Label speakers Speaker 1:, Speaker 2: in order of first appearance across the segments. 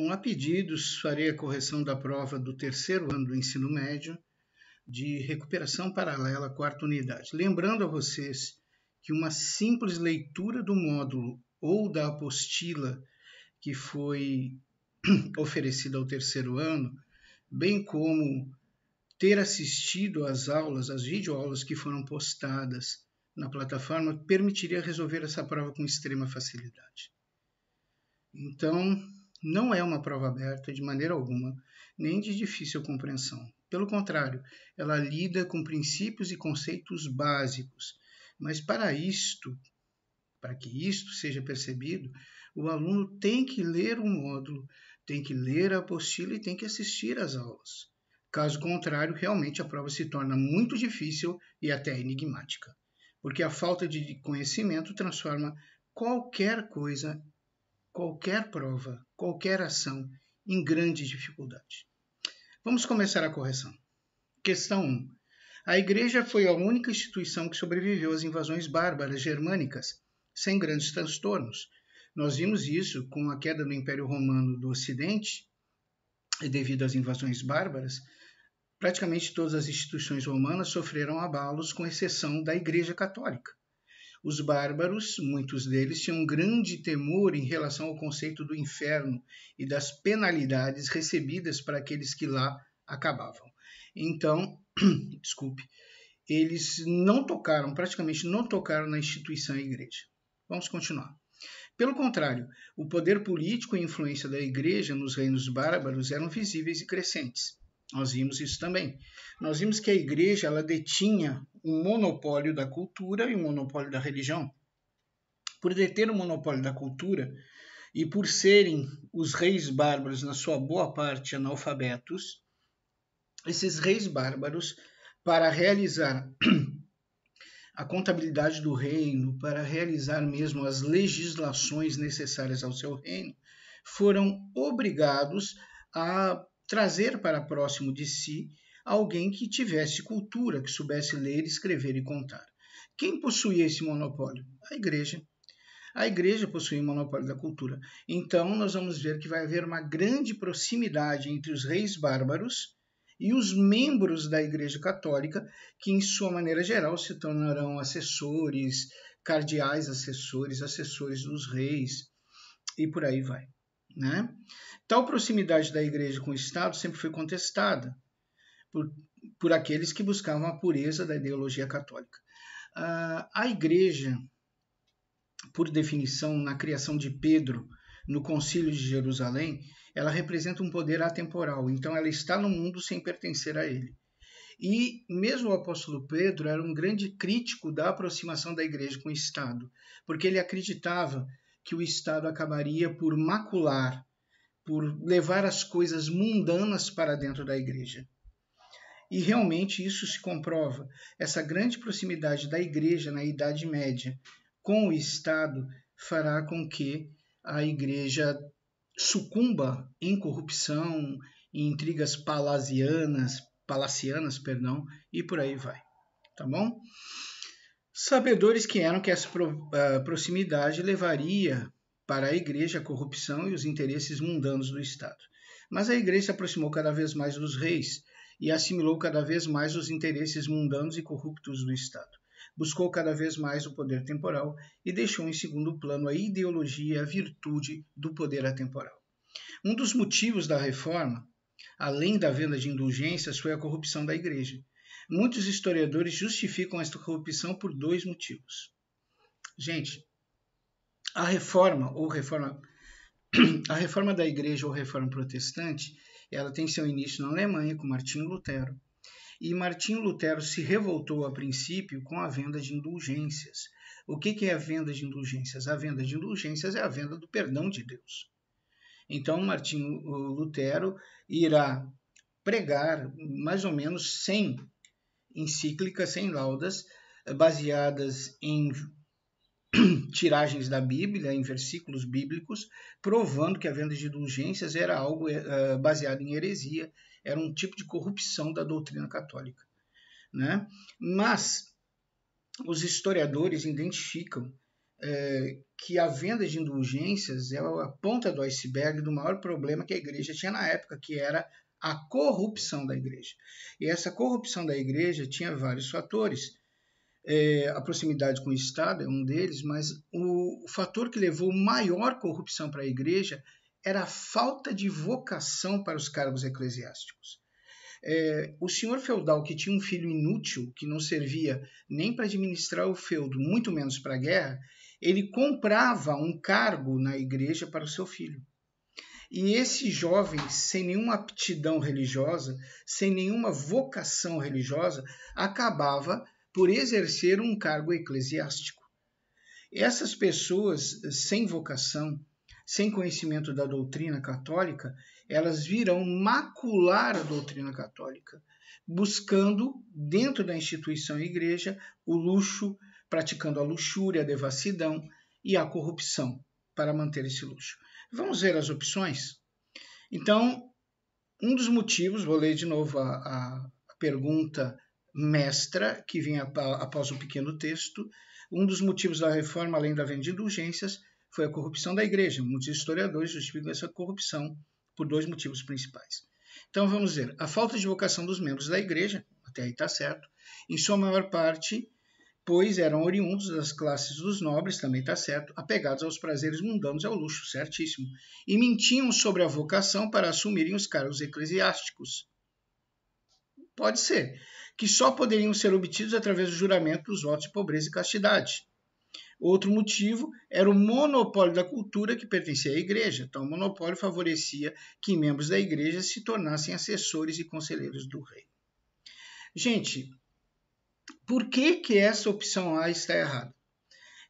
Speaker 1: Bom, a pedidos, farei a correção da prova do terceiro ano do ensino médio de recuperação paralela quarta unidade. Lembrando a vocês que uma simples leitura do módulo ou da apostila que foi oferecida ao terceiro ano, bem como ter assistido às aulas, às videoaulas que foram postadas na plataforma, permitiria resolver essa prova com extrema facilidade. Então, não é uma prova aberta de maneira alguma, nem de difícil compreensão. Pelo contrário, ela lida com princípios e conceitos básicos. Mas para isto, para que isto seja percebido, o aluno tem que ler o módulo, tem que ler a apostila e tem que assistir às aulas. Caso contrário, realmente a prova se torna muito difícil e até enigmática, porque a falta de conhecimento transforma qualquer coisa qualquer prova, qualquer ação em grande dificuldade. Vamos começar a correção. Questão 1. A Igreja foi a única instituição que sobreviveu às invasões bárbaras germânicas, sem grandes transtornos. Nós vimos isso com a queda do Império Romano do Ocidente, e devido às invasões bárbaras, praticamente todas as instituições romanas sofreram abalos, com exceção da Igreja Católica. Os bárbaros, muitos deles, tinham um grande temor em relação ao conceito do inferno e das penalidades recebidas para aqueles que lá acabavam. Então, desculpe, eles não tocaram, praticamente não tocaram na instituição e igreja. Vamos continuar. Pelo contrário, o poder político e influência da igreja nos reinos bárbaros eram visíveis e crescentes. Nós vimos isso também. Nós vimos que a igreja ela detinha um monopólio da cultura e um monopólio da religião. Por deter o monopólio da cultura e por serem os reis bárbaros, na sua boa parte analfabetos, esses reis bárbaros, para realizar a contabilidade do reino, para realizar mesmo as legislações necessárias ao seu reino, foram obrigados a trazer para próximo de si alguém que tivesse cultura, que soubesse ler, escrever e contar. Quem possuía esse monopólio? A igreja. A igreja possui o monopólio da cultura. Então, nós vamos ver que vai haver uma grande proximidade entre os reis bárbaros e os membros da Igreja Católica, que, em sua maneira geral, se tornarão assessores, cardeais assessores, assessores dos reis e por aí vai. Né? Tal proximidade da Igreja com o Estado sempre foi contestada por, por aqueles que buscavam a pureza da ideologia católica. Ah, a Igreja, por definição, na criação de Pedro, no Concílio de Jerusalém, ela representa um poder atemporal, então ela está no mundo sem pertencer a ele. E mesmo o apóstolo Pedro era um grande crítico da aproximação da igreja com o Estado, porque ele acreditava que o Estado acabaria por macular, por levar as coisas mundanas para dentro da igreja. E realmente isso se comprova. Essa grande proximidade da igreja na Idade Média com o Estado fará com que a igreja sucumba em corrupção, em intrigas palazianas, palacianas, perdão, e por aí vai. Tá bom? Sabedores que eram que essa eh, proximidade levaria para a igreja a corrupção e os interesses mundanos do Estado. Mas a igreja se aproximou cada vez mais dos reis, e assimilou cada vez mais os interesses mundanos e corruptos do Estado. Buscou cada vez mais o poder temporal e deixou em segundo plano a ideologia e a virtude do poder atemporal. Um dos motivos da reforma, além da venda de indulgências, foi a corrupção da Igreja. Muitos historiadores justificam esta corrupção por dois motivos. Gente, a reforma ou reforma a reforma da igreja ou reforma protestante ela tem seu início na Alemanha com Martinho Lutero. E Martinho Lutero se revoltou a princípio com a venda de indulgências. O que, que é a venda de indulgências? A venda de indulgências é a venda do perdão de Deus. Então, Martinho Lutero irá pregar mais ou menos 100 encíclicas, 100 laudas, baseadas em tiragens da Bíblia, em versículos bíblicos, provando que a venda de indulgências era algo uh, baseado em heresia, era um tipo de corrupção da doutrina católica. Né? Mas os historiadores identificam eh, que a venda de indulgências é a ponta do iceberg do maior problema que a igreja tinha na época, que era a corrupção da igreja. E essa corrupção da igreja tinha vários fatores é, a proximidade com o Estado é um deles, mas o, o fator que levou maior corrupção para a igreja era a falta de vocação para os cargos eclesiásticos. É, o senhor feudal que tinha um filho inútil, que não servia nem para administrar o feudo, muito menos para a guerra, ele comprava um cargo na igreja para o seu filho. E esse jovem, sem nenhuma aptidão religiosa, sem nenhuma vocação religiosa, acabava por exercer um cargo eclesiástico. Essas pessoas sem vocação, sem conhecimento da doutrina católica, elas virão macular a doutrina católica, buscando, dentro da instituição igreja, o luxo, praticando a luxúria, a devassidão e a corrupção para manter esse luxo. Vamos ver as opções? Então, um dos motivos, vou ler de novo a, a pergunta mestra, que vem após um pequeno texto. Um dos motivos da reforma, além da venda de indulgências, foi a corrupção da igreja. Muitos historiadores justificam essa corrupção por dois motivos principais. Então, vamos ver, a falta de vocação dos membros da igreja, até aí está certo, em sua maior parte, pois eram oriundos das classes dos nobres, também está certo, apegados aos prazeres mundanos e ao luxo, certíssimo, e mentiam sobre a vocação para assumirem os cargos eclesiásticos. Pode ser que só poderiam ser obtidos através do juramento dos votos de pobreza e castidade. Outro motivo era o monopólio da cultura que pertencia à igreja. Então, o monopólio favorecia que membros da igreja se tornassem assessores e conselheiros do rei. Gente, por que, que essa opção A está errada?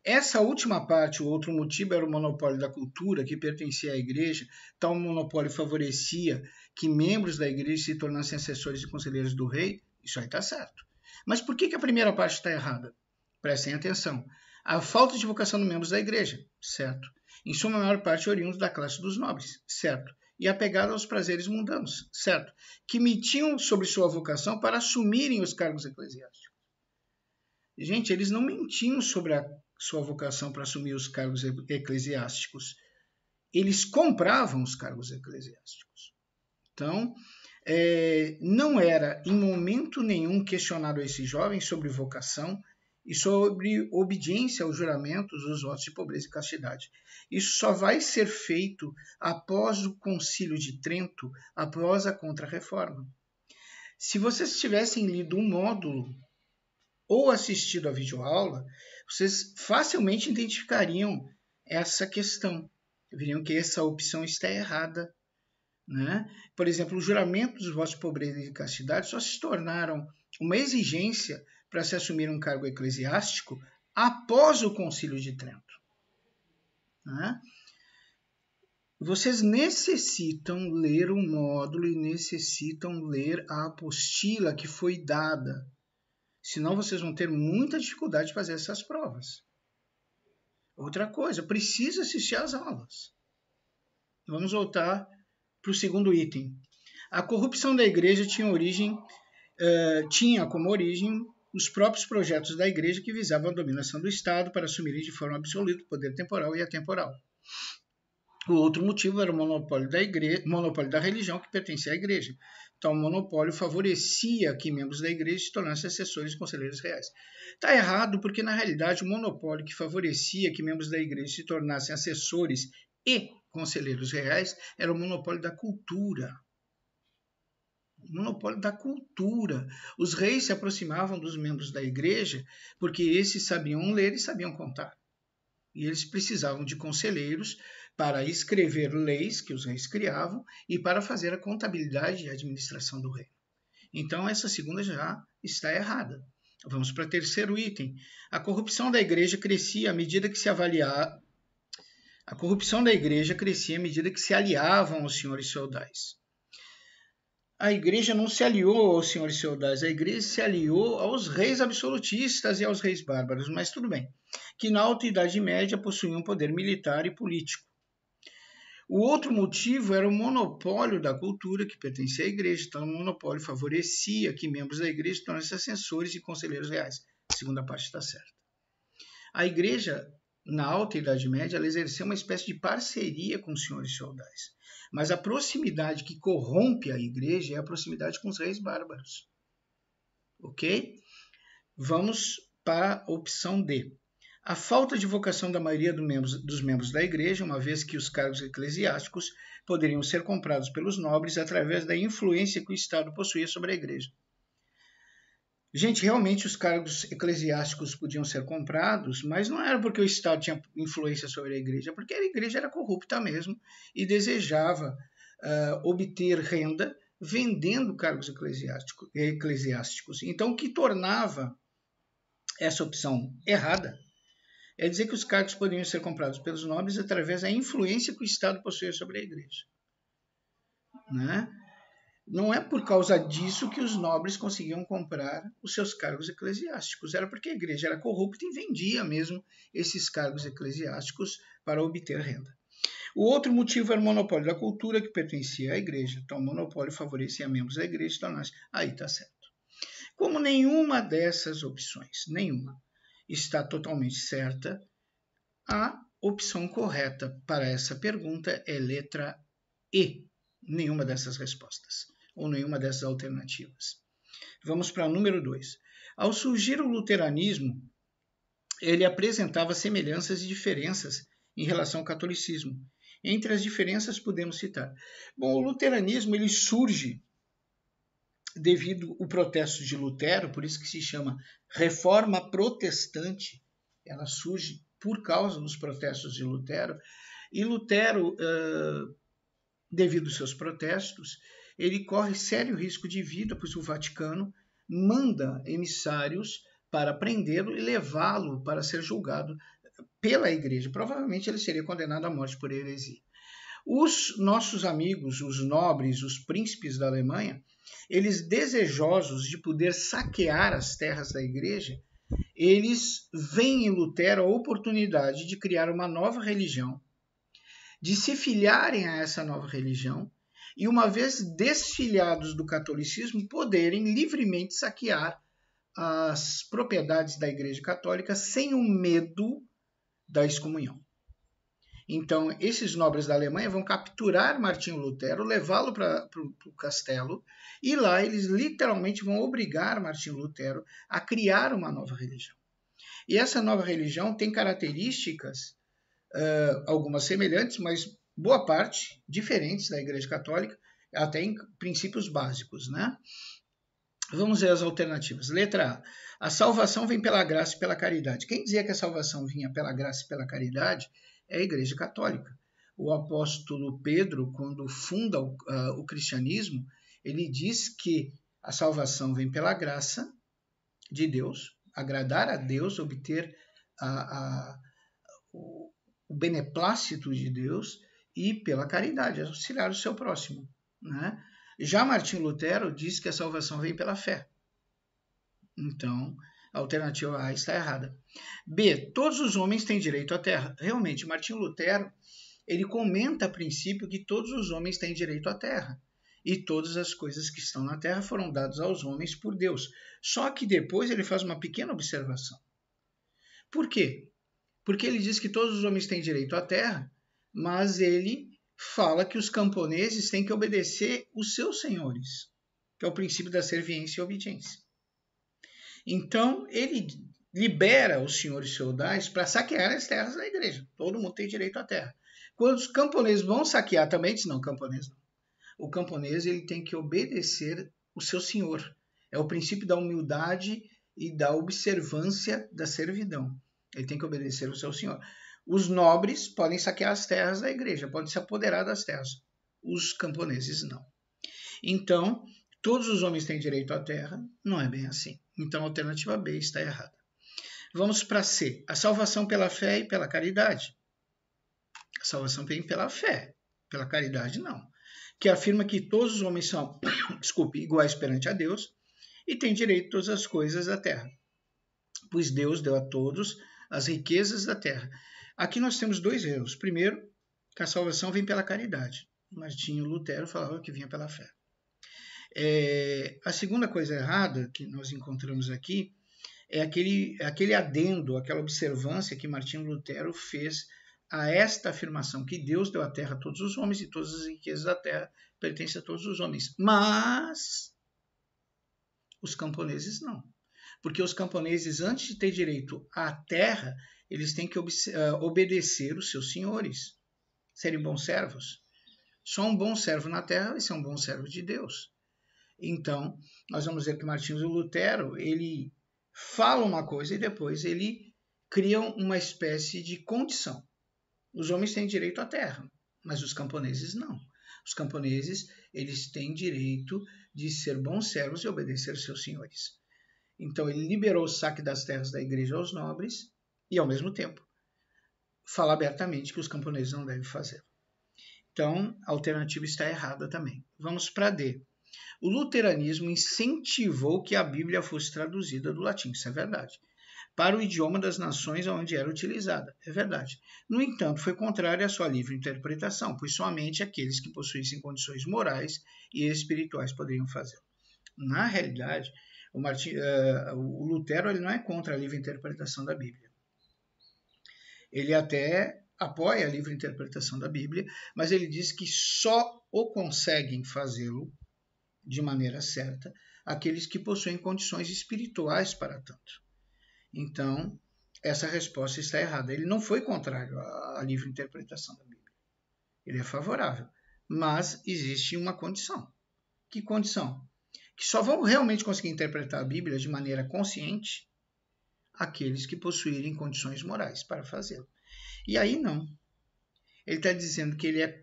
Speaker 1: Essa última parte, o outro motivo, era o monopólio da cultura que pertencia à igreja. Tal então, monopólio favorecia que membros da igreja se tornassem assessores e conselheiros do rei. Isso aí está certo. Mas por que, que a primeira parte está errada? Prestem atenção. A falta de vocação dos membros da igreja, certo. Em sua maior parte oriundos da classe dos nobres, certo. E apegados aos prazeres mundanos, certo. Que mentiam sobre sua vocação para assumirem os cargos eclesiásticos. Gente, eles não mentiam sobre a sua vocação para assumir os cargos eclesiásticos. Eles compravam os cargos eclesiásticos. Então, é, não era em momento nenhum questionado a esses jovens sobre vocação e sobre obediência aos juramentos, os votos de pobreza e castidade. Isso só vai ser feito após o Concílio de Trento, após a Contra-Reforma. Se vocês tivessem lido um módulo ou assistido a videoaula, vocês facilmente identificariam essa questão. Veriam que essa opção está errada né? Por exemplo, o juramento dos vossos pobreza e castidade só se tornaram uma exigência para se assumir um cargo eclesiástico após o Concílio de Trento. Né? Vocês necessitam ler o módulo e necessitam ler a apostila que foi dada. Senão vocês vão ter muita dificuldade de fazer essas provas. Outra coisa, precisa assistir às aulas. Vamos voltar para o segundo item. A corrupção da igreja tinha origem, uh, tinha como origem os próprios projetos da igreja que visavam a dominação do Estado para assumirem de forma absoluta o poder temporal e atemporal. O outro motivo era o monopólio da, igreja, monopólio da religião que pertencia à igreja. Então, o monopólio favorecia que membros da igreja se tornassem assessores e conselheiros reais. Está errado porque, na realidade, o monopólio que favorecia que membros da igreja se tornassem assessores e conselheiros reais era o monopólio da cultura. O monopólio da cultura. Os reis se aproximavam dos membros da igreja porque esses sabiam ler e sabiam contar. E eles precisavam de conselheiros para escrever leis que os reis criavam e para fazer a contabilidade e administração do reino. Então, essa segunda já está errada. Vamos para o terceiro item. A corrupção da igreja crescia à medida que se avaliava a corrupção da igreja crescia à medida que se aliavam aos senhores feudais. A igreja não se aliou aos senhores feudais, a igreja se aliou aos reis absolutistas e aos reis bárbaros, mas tudo bem, que na Alta Idade Média possuíam poder militar e político. O outro motivo era o monopólio da cultura que pertencia à igreja, então o monopólio favorecia que membros da igreja tornassem assessores e conselheiros reais. A segunda parte está certa. A igreja na Alta Idade Média, ela exerceu uma espécie de parceria com os senhores feudais. Mas a proximidade que corrompe a igreja é a proximidade com os reis bárbaros. Ok? Vamos para a opção D. A falta de vocação da maioria do membros, dos membros da igreja, uma vez que os cargos eclesiásticos poderiam ser comprados pelos nobres através da influência que o Estado possuía sobre a igreja. Gente, realmente os cargos eclesiásticos podiam ser comprados, mas não era porque o Estado tinha influência sobre a igreja, porque a igreja era corrupta mesmo e desejava uh, obter renda vendendo cargos eclesiástico, eclesiásticos. Então, o que tornava essa opção errada é dizer que os cargos poderiam ser comprados pelos nobres através da influência que o Estado possuía sobre a igreja. Né? Não é por causa disso que os nobres conseguiam comprar os seus cargos eclesiásticos. Era porque a igreja era corrupta e vendia mesmo esses cargos eclesiásticos para obter renda. O outro motivo era o monopólio da cultura que pertencia à igreja. Então, o monopólio favorecia membros da igreja tornasse. Então aí está certo. Como nenhuma dessas opções, nenhuma, está totalmente certa, a opção correta para essa pergunta é letra E. Nenhuma dessas respostas ou nenhuma dessas alternativas. Vamos para o número 2. Ao surgir o luteranismo, ele apresentava semelhanças e diferenças em relação ao catolicismo. Entre as diferenças podemos citar. Bom, o luteranismo ele surge devido ao protesto de Lutero, por isso que se chama Reforma Protestante. Ela surge por causa dos protestos de Lutero. E Lutero, devido aos seus protestos, ele corre sério risco de vida, pois o Vaticano manda emissários para prendê-lo e levá-lo para ser julgado pela igreja. Provavelmente ele seria condenado à morte por heresia. Os nossos amigos, os nobres, os príncipes da Alemanha, eles desejosos de poder saquear as terras da igreja, eles veem em Lutero a oportunidade de criar uma nova religião, de se filiarem a essa nova religião e, uma vez desfiliados do catolicismo, poderem livremente saquear as propriedades da Igreja Católica sem o medo da excomunhão. Então, esses nobres da Alemanha vão capturar Martinho Lutero, levá-lo para o castelo, e lá eles literalmente vão obrigar Martinho Lutero a criar uma nova religião. E essa nova religião tem características, uh, algumas semelhantes, mas boa parte diferentes da Igreja Católica, até em princípios básicos, né? Vamos ver as alternativas. Letra A. A salvação vem pela graça e pela caridade. Quem dizia que a salvação vinha pela graça e pela caridade é a Igreja Católica. O apóstolo Pedro, quando funda o, uh, o cristianismo, ele diz que a salvação vem pela graça de Deus, agradar a Deus, obter a, a, o beneplácito de Deus, e pela caridade, auxiliar o seu próximo. Né? Já Martim Lutero disse que a salvação vem pela fé. Então, a alternativa A está errada. B. Todos os homens têm direito à terra. Realmente, Martim Lutero ele comenta a princípio que todos os homens têm direito à terra e todas as coisas que estão na terra foram dadas aos homens por Deus. Só que depois ele faz uma pequena observação. Por quê? Porque ele diz que todos os homens têm direito à terra, mas ele fala que os camponeses têm que obedecer os seus senhores, que é o princípio da serviência e obediência. Então, ele libera os senhores feudais para saquear as terras da igreja. Todo mundo tem direito à terra. Quando os camponeses vão saquear também, diz não, camponês não. O camponês ele tem que obedecer o seu senhor. É o princípio da humildade e da observância da servidão. Ele tem que obedecer o seu senhor. Os nobres podem saquear as terras da igreja, podem se apoderar das terras. Os camponeses não. Então, todos os homens têm direito à terra? Não é bem assim. Então, a alternativa B está errada. Vamos para C. A salvação pela fé e pela caridade. A salvação vem pela fé, pela caridade não. Que afirma que todos os homens são, desculpe, iguais perante a Deus e têm direito a todas as coisas da terra. Pois Deus deu a todos as riquezas da terra Aqui nós temos dois erros. Primeiro, que a salvação vem pela caridade. Martinho Lutero falava que vinha pela fé. É, a segunda coisa errada que nós encontramos aqui é aquele, é aquele adendo, aquela observância que Martinho Lutero fez a esta afirmação que Deus deu a terra a todos os homens e todas as riquezas da terra pertencem a todos os homens. Mas os camponeses não porque os camponeses, antes de ter direito à terra, eles têm que eh, obedecer os seus senhores, serem bons servos. Só um bom servo na terra vai ser um bom servo de Deus. Então, nós vamos ver que Martinho Lutero, ele fala uma coisa e depois ele cria uma espécie de condição. Os homens têm direito à terra, mas os camponeses não. Os camponeses, eles têm direito de ser bons servos e obedecer seus senhores. Então ele liberou o saque das terras da igreja aos nobres e, ao mesmo tempo, fala abertamente que os camponeses não devem fazer. Então, a alternativa está errada também. Vamos para D. O luteranismo incentivou que a Bíblia fosse traduzida do latim, isso é verdade, para o idioma das nações onde era utilizada, é verdade. No entanto, foi contrário à sua livre interpretação, pois somente aqueles que possuíssem condições morais e espirituais poderiam fazê-lo. Na realidade, o, Martin, uh, o Lutero ele não é contra a livre interpretação da Bíblia. Ele até apoia a livre interpretação da Bíblia, mas ele diz que só o conseguem fazê-lo de maneira certa aqueles que possuem condições espirituais para tanto. Então, essa resposta está errada. Ele não foi contrário à livre interpretação da Bíblia. Ele é favorável. Mas existe uma condição. Que condição? que só vão realmente conseguir interpretar a Bíblia de maneira consciente aqueles que possuírem condições morais para fazê-lo. E aí não. Ele está dizendo que ele é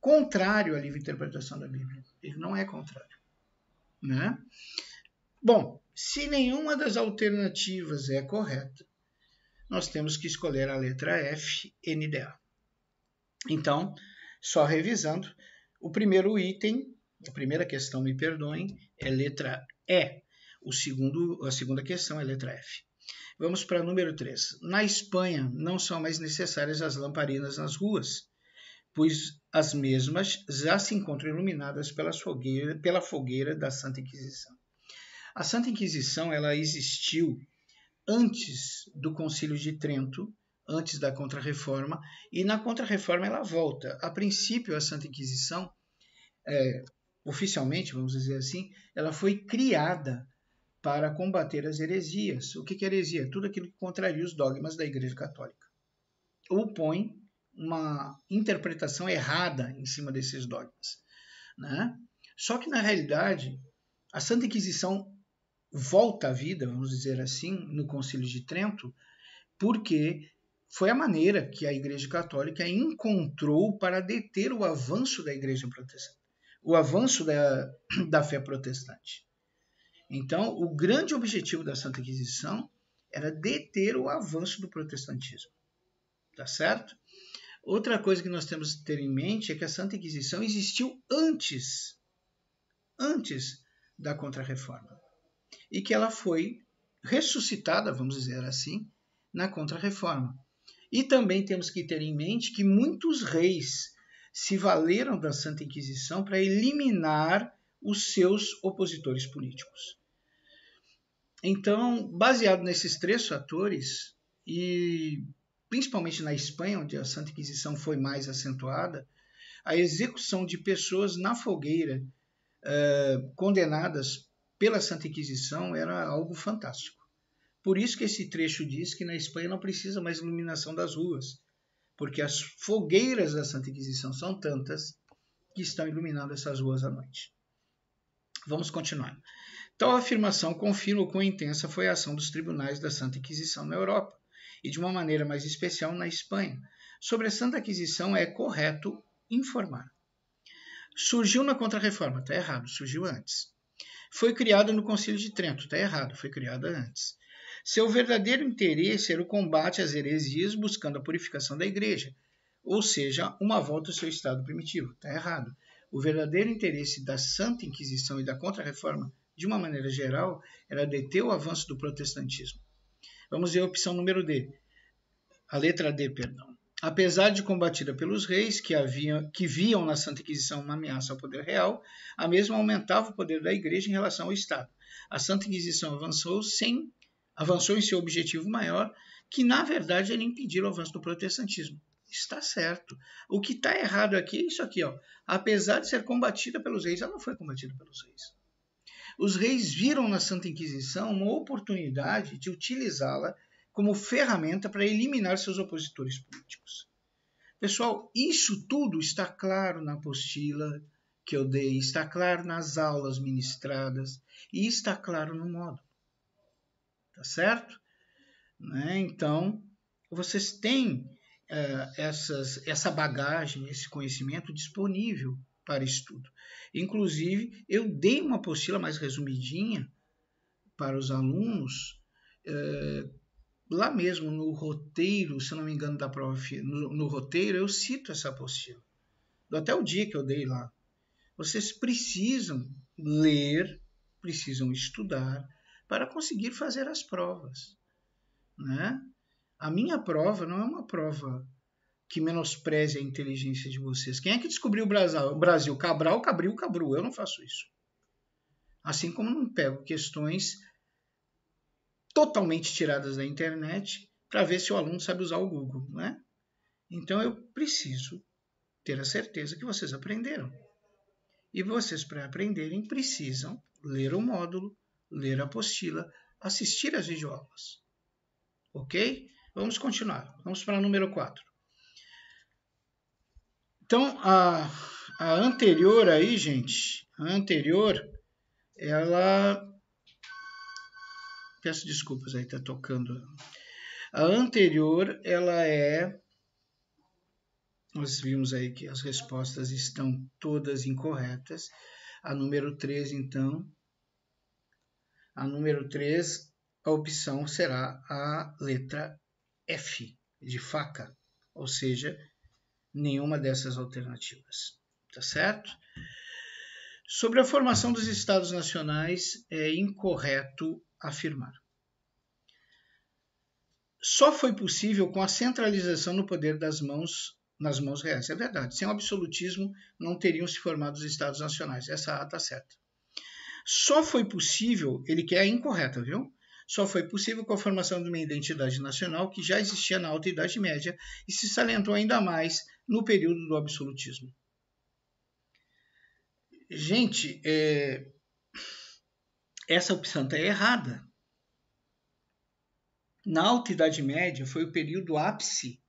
Speaker 1: contrário à livre interpretação da Bíblia. Ele não é contrário. Né? Bom, se nenhuma das alternativas é correta, nós temos que escolher a letra F, NDA. Então, só revisando, o primeiro item a primeira questão, me perdoem, é letra E. O segundo, a segunda questão é letra F. Vamos para número 3. Na Espanha, não são mais necessárias as lamparinas nas ruas, pois as mesmas já se encontram iluminadas fogueira, pela fogueira da Santa Inquisição. A Santa Inquisição ela existiu antes do Concílio de Trento, antes da Contra-Reforma, e na Contra-Reforma ela volta. A princípio, a Santa Inquisição é, oficialmente, vamos dizer assim, ela foi criada para combater as heresias. O que é heresia? Tudo aquilo que contraria os dogmas da Igreja Católica. Ou põe uma interpretação errada em cima desses dogmas. Né? Só que, na realidade, a Santa Inquisição volta à vida, vamos dizer assim, no Concílio de Trento, porque foi a maneira que a Igreja Católica encontrou para deter o avanço da Igreja Protestante o avanço da, da fé protestante. Então, o grande objetivo da Santa Inquisição era deter o avanço do protestantismo. Tá certo? Outra coisa que nós temos que ter em mente é que a Santa Inquisição existiu antes, antes da Contra-Reforma, e que ela foi ressuscitada, vamos dizer assim, na Contra-Reforma. E também temos que ter em mente que muitos reis se valeram da Santa Inquisição para eliminar os seus opositores políticos. Então, baseado nesses três fatores, e principalmente na Espanha, onde a Santa Inquisição foi mais acentuada, a execução de pessoas na fogueira eh, condenadas pela Santa Inquisição era algo fantástico. Por isso que esse trecho diz que na Espanha não precisa mais iluminação das ruas, porque as fogueiras da Santa Inquisição são tantas que estão iluminando essas ruas à noite. Vamos continuar. Tal afirmação confirma o quão intensa foi a ação dos tribunais da Santa Inquisição na Europa, e de uma maneira mais especial na Espanha. Sobre a Santa Inquisição é correto informar. Surgiu na Contra-Reforma, está errado, surgiu antes. Foi criada no Concílio de Trento, está errado, foi criada antes. Seu verdadeiro interesse era o combate às heresias buscando a purificação da igreja, ou seja, uma volta ao seu estado primitivo. Está errado. O verdadeiro interesse da Santa Inquisição e da Contra-Reforma, de uma maneira geral, era deter o avanço do protestantismo. Vamos ver a opção número D. A letra D, perdão. Apesar de combatida pelos reis, que, havia, que viam na Santa Inquisição uma ameaça ao poder real, a mesma aumentava o poder da Igreja em relação ao Estado. A Santa Inquisição avançou sem avançou em seu objetivo maior, que na verdade era impedir o avanço do protestantismo. Está certo. O que está errado aqui é isso aqui, ó. Apesar de ser combatida pelos reis, ela não foi combatida pelos reis. Os reis viram na Santa Inquisição uma oportunidade de utilizá-la como ferramenta para eliminar seus opositores políticos. Pessoal, isso tudo está claro na apostila que eu dei, está claro nas aulas ministradas e está claro no modo tá certo? Né? Então, vocês têm uh, essas, essa bagagem, esse conhecimento disponível para estudo. Inclusive, eu dei uma apostila mais resumidinha para os alunos, uh, lá mesmo no roteiro, se não me engano, da prova, no, no roteiro, eu cito essa apostila. Até o dia que eu dei lá. Vocês precisam ler, precisam estudar, para conseguir fazer as provas. Né? A minha prova não é uma prova que menospreze a inteligência de vocês. Quem é que descobriu o Brasil? Cabral, Cabril, Cabru. Eu não faço isso. Assim como não pego questões totalmente tiradas da internet para ver se o aluno sabe usar o Google, né? Então eu preciso ter a certeza que vocês aprenderam. E vocês, para aprenderem, precisam ler o módulo, ler a apostila, assistir às videoaulas. Ok? Vamos continuar. Vamos para o número 4. Então, a, a anterior aí, gente, a anterior, ela. Peço desculpas aí, tá tocando. A anterior, ela é. Nós vimos aí que as respostas estão todas incorretas. A número 3, então, a número 3, a opção será a letra F, de faca, ou seja, nenhuma dessas alternativas. Tá certo? Sobre a formação dos estados nacionais, é incorreto afirmar. Só foi possível com a centralização no poder das mãos nas mãos reais. É verdade. Sem o absolutismo, não teriam se formado os estados nacionais. Essa A está certa. Só foi possível, ele quer a é incorreta, viu? Só foi possível com a formação de uma identidade nacional que já existia na Alta Idade Média e se salientou ainda mais no período do absolutismo. Gente, é... essa opção está errada. Na Alta Idade Média foi o período ápice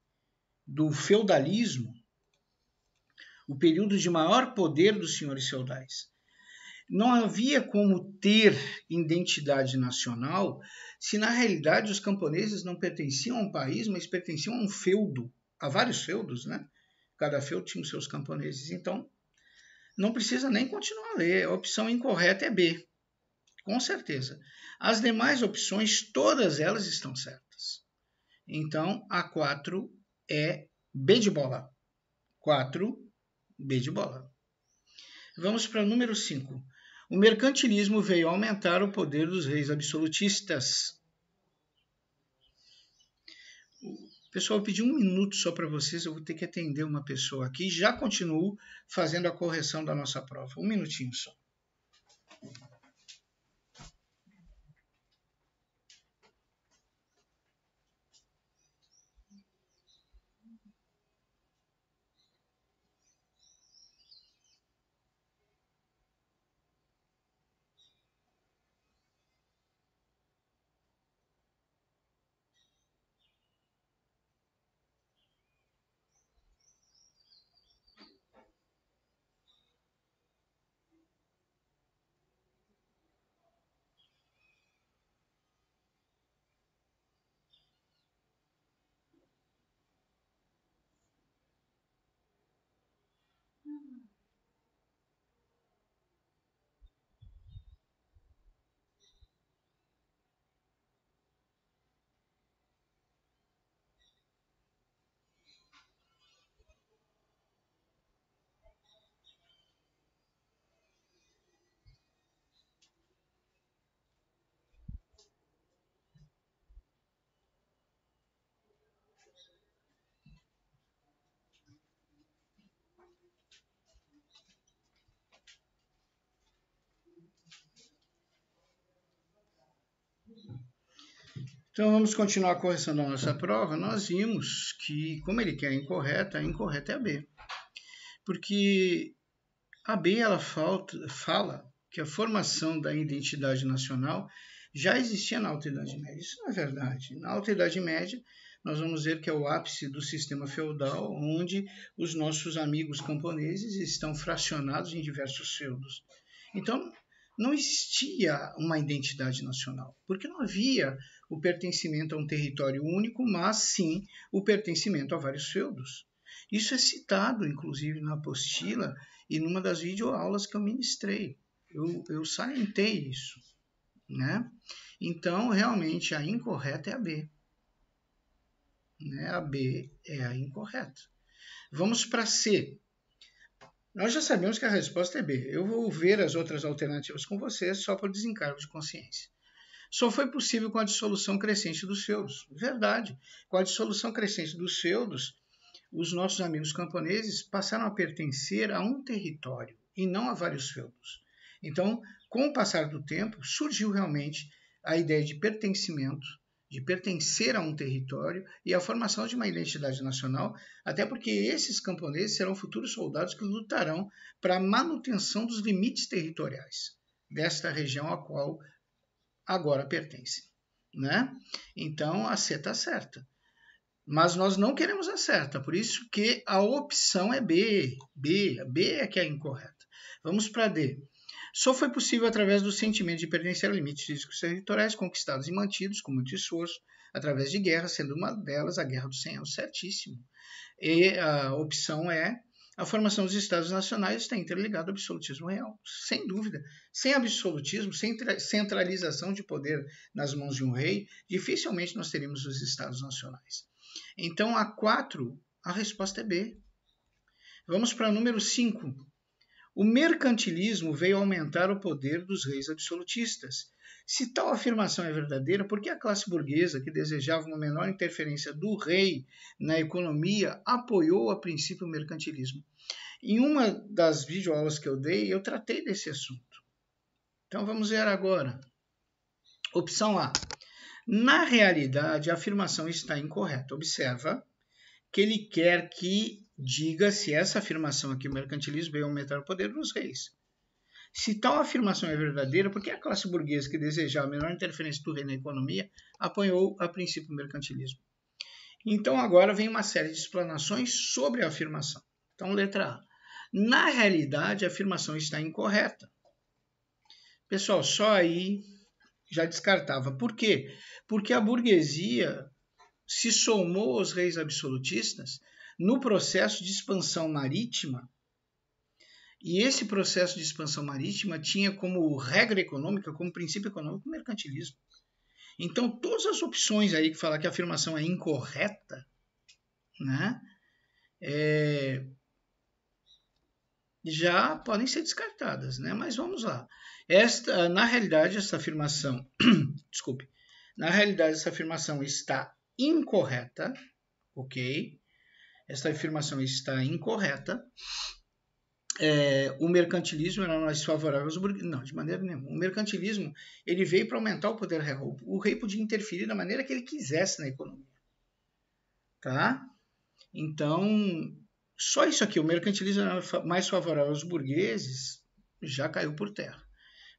Speaker 1: do feudalismo, o período de maior poder dos senhores feudais não havia como ter identidade nacional se, na realidade, os camponeses não pertenciam a um país, mas pertenciam a um feudo, a vários feudos, né? Cada feudo tinha os seus camponeses. Então, não precisa nem continuar a ler, a opção incorreta é B, com certeza. As demais opções, todas elas estão certas. Então, a 4 é B de bola. 4, B de bola. Vamos para o número 5 o mercantilismo veio aumentar o poder dos reis absolutistas. Pessoal, pedi um minuto só para vocês, eu vou ter que atender uma pessoa aqui. Já continuo fazendo a correção da nossa prova. Um minutinho só. Então vamos continuar correção da nossa prova. Nós vimos que, como ele quer a incorreta, a incorreta é a B. Porque a B ela falta, fala que a formação da identidade nacional já existia na Alta Idade Média. Isso não é verdade. Na Alta Idade Média, nós vamos ver que é o ápice do sistema feudal, onde os nossos amigos camponeses estão fracionados em diversos feudos. Então, não existia uma identidade nacional, porque não havia o pertencimento a um território único, mas sim o pertencimento a vários feudos. Isso é citado, inclusive, na apostila e numa das videoaulas que eu ministrei. Eu, eu salientei isso. Né? Então, realmente, a incorreta é a B. Né? A B é a incorreta. Vamos para C. Nós já sabemos que a resposta é B. Eu vou ver as outras alternativas com vocês só por desencargo de consciência. Só foi possível com a dissolução crescente dos feudos. Verdade. Com a dissolução crescente dos feudos, os nossos amigos camponeses passaram a pertencer a um território e não a vários feudos. Então, com o passar do tempo, surgiu realmente a ideia de pertencimento de pertencer a um território e a formação de uma identidade nacional, até porque esses camponeses serão futuros soldados que lutarão para a manutenção dos limites territoriais desta região a qual agora pertence. Né? Então a C está é certa. Mas nós não queremos a certa, por isso que a opção é B. B, B é que é incorreta. Vamos para D só foi possível através do sentimento de pertencer a limites físicos territoriais conquistados e mantidos com muito esforço, através de guerras, sendo uma delas a Guerra do 100 anos, é certíssimo. E a opção é a formação dos Estados Nacionais está interligada ao absolutismo real, sem dúvida. Sem absolutismo, sem centralização de poder nas mãos de um rei, dificilmente nós teríamos os Estados Nacionais. Então, a 4, a resposta é B. Vamos para o número 5. O mercantilismo veio aumentar o poder dos reis absolutistas. Se tal afirmação é verdadeira, por que a classe burguesa, que desejava uma menor interferência do rei na economia, apoiou a princípio o mercantilismo? Em uma das videoaulas que eu dei, eu tratei desse assunto. Então vamos ver agora. Opção A. Na realidade, a afirmação está incorreta. Observa que ele quer que diga se essa afirmação aqui, o mercantilismo veio aumentar o poder dos reis. Se tal afirmação é verdadeira, por que a classe burguesa que desejava a menor interferência do rei na economia apoiou a princípio o mercantilismo? Então agora vem uma série de explanações sobre a afirmação. Então, letra A. Na realidade, a afirmação está incorreta. Pessoal, só aí já descartava. Por quê? Porque a burguesia se somou aos reis absolutistas no processo de expansão marítima. E esse processo de expansão marítima tinha como regra econômica, como princípio econômico, o mercantilismo. Então, todas as opções aí que falar que a afirmação é incorreta, né, é, já podem ser descartadas, né? Mas vamos lá. Esta, na realidade, essa afirmação, desculpe, na realidade, essa afirmação está incorreta, ok? Esta afirmação está incorreta. É, o mercantilismo era mais favorável aos burgueses. Não, de maneira nenhuma. O mercantilismo ele veio para aumentar o poder real. O rei podia interferir da maneira que ele quisesse na economia. Tá? Então, só isso aqui, o mercantilismo era mais favorável aos burgueses, já caiu por terra.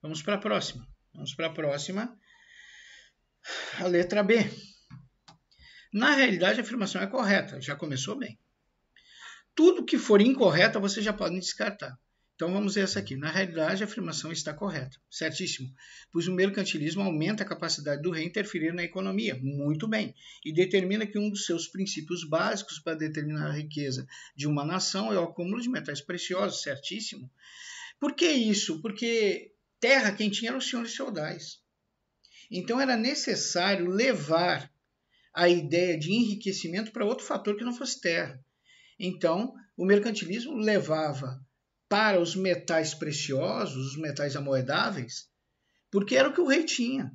Speaker 1: Vamos para a próxima. Vamos para a próxima. A letra B. Na realidade, a afirmação é correta, já começou bem. Tudo que for incorreta, você já pode descartar. Então vamos ver essa aqui. Na realidade, a afirmação está correta. Certíssimo. Pois o mercantilismo aumenta a capacidade do rei interferir na economia. Muito bem. E determina que um dos seus princípios básicos para determinar a riqueza de uma nação é o acúmulo de metais preciosos. Certíssimo. Por que isso? Porque terra quem tinha eram os senhores feudais. Então era necessário levar a ideia de enriquecimento para outro fator que não fosse terra. Então, o mercantilismo levava para os metais preciosos, os metais amoedáveis, porque era o que o rei tinha.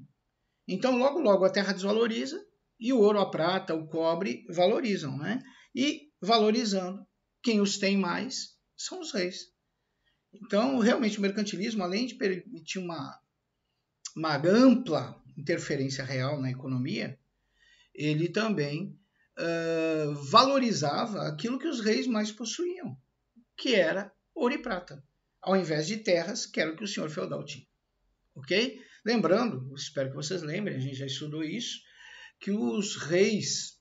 Speaker 1: Então, logo, logo a terra desvaloriza e o ouro, a prata, o cobre valorizam. Né? E valorizando, quem os tem mais são os reis. Então, realmente, o mercantilismo, além de permitir uma, uma ampla interferência real na economia, ele também uh, valorizava aquilo que os reis mais possuíam, que era ouro e prata, ao invés de terras, que era o que o senhor feudal tinha. Ok? Lembrando, espero que vocês lembrem, a gente já estudou isso, que os reis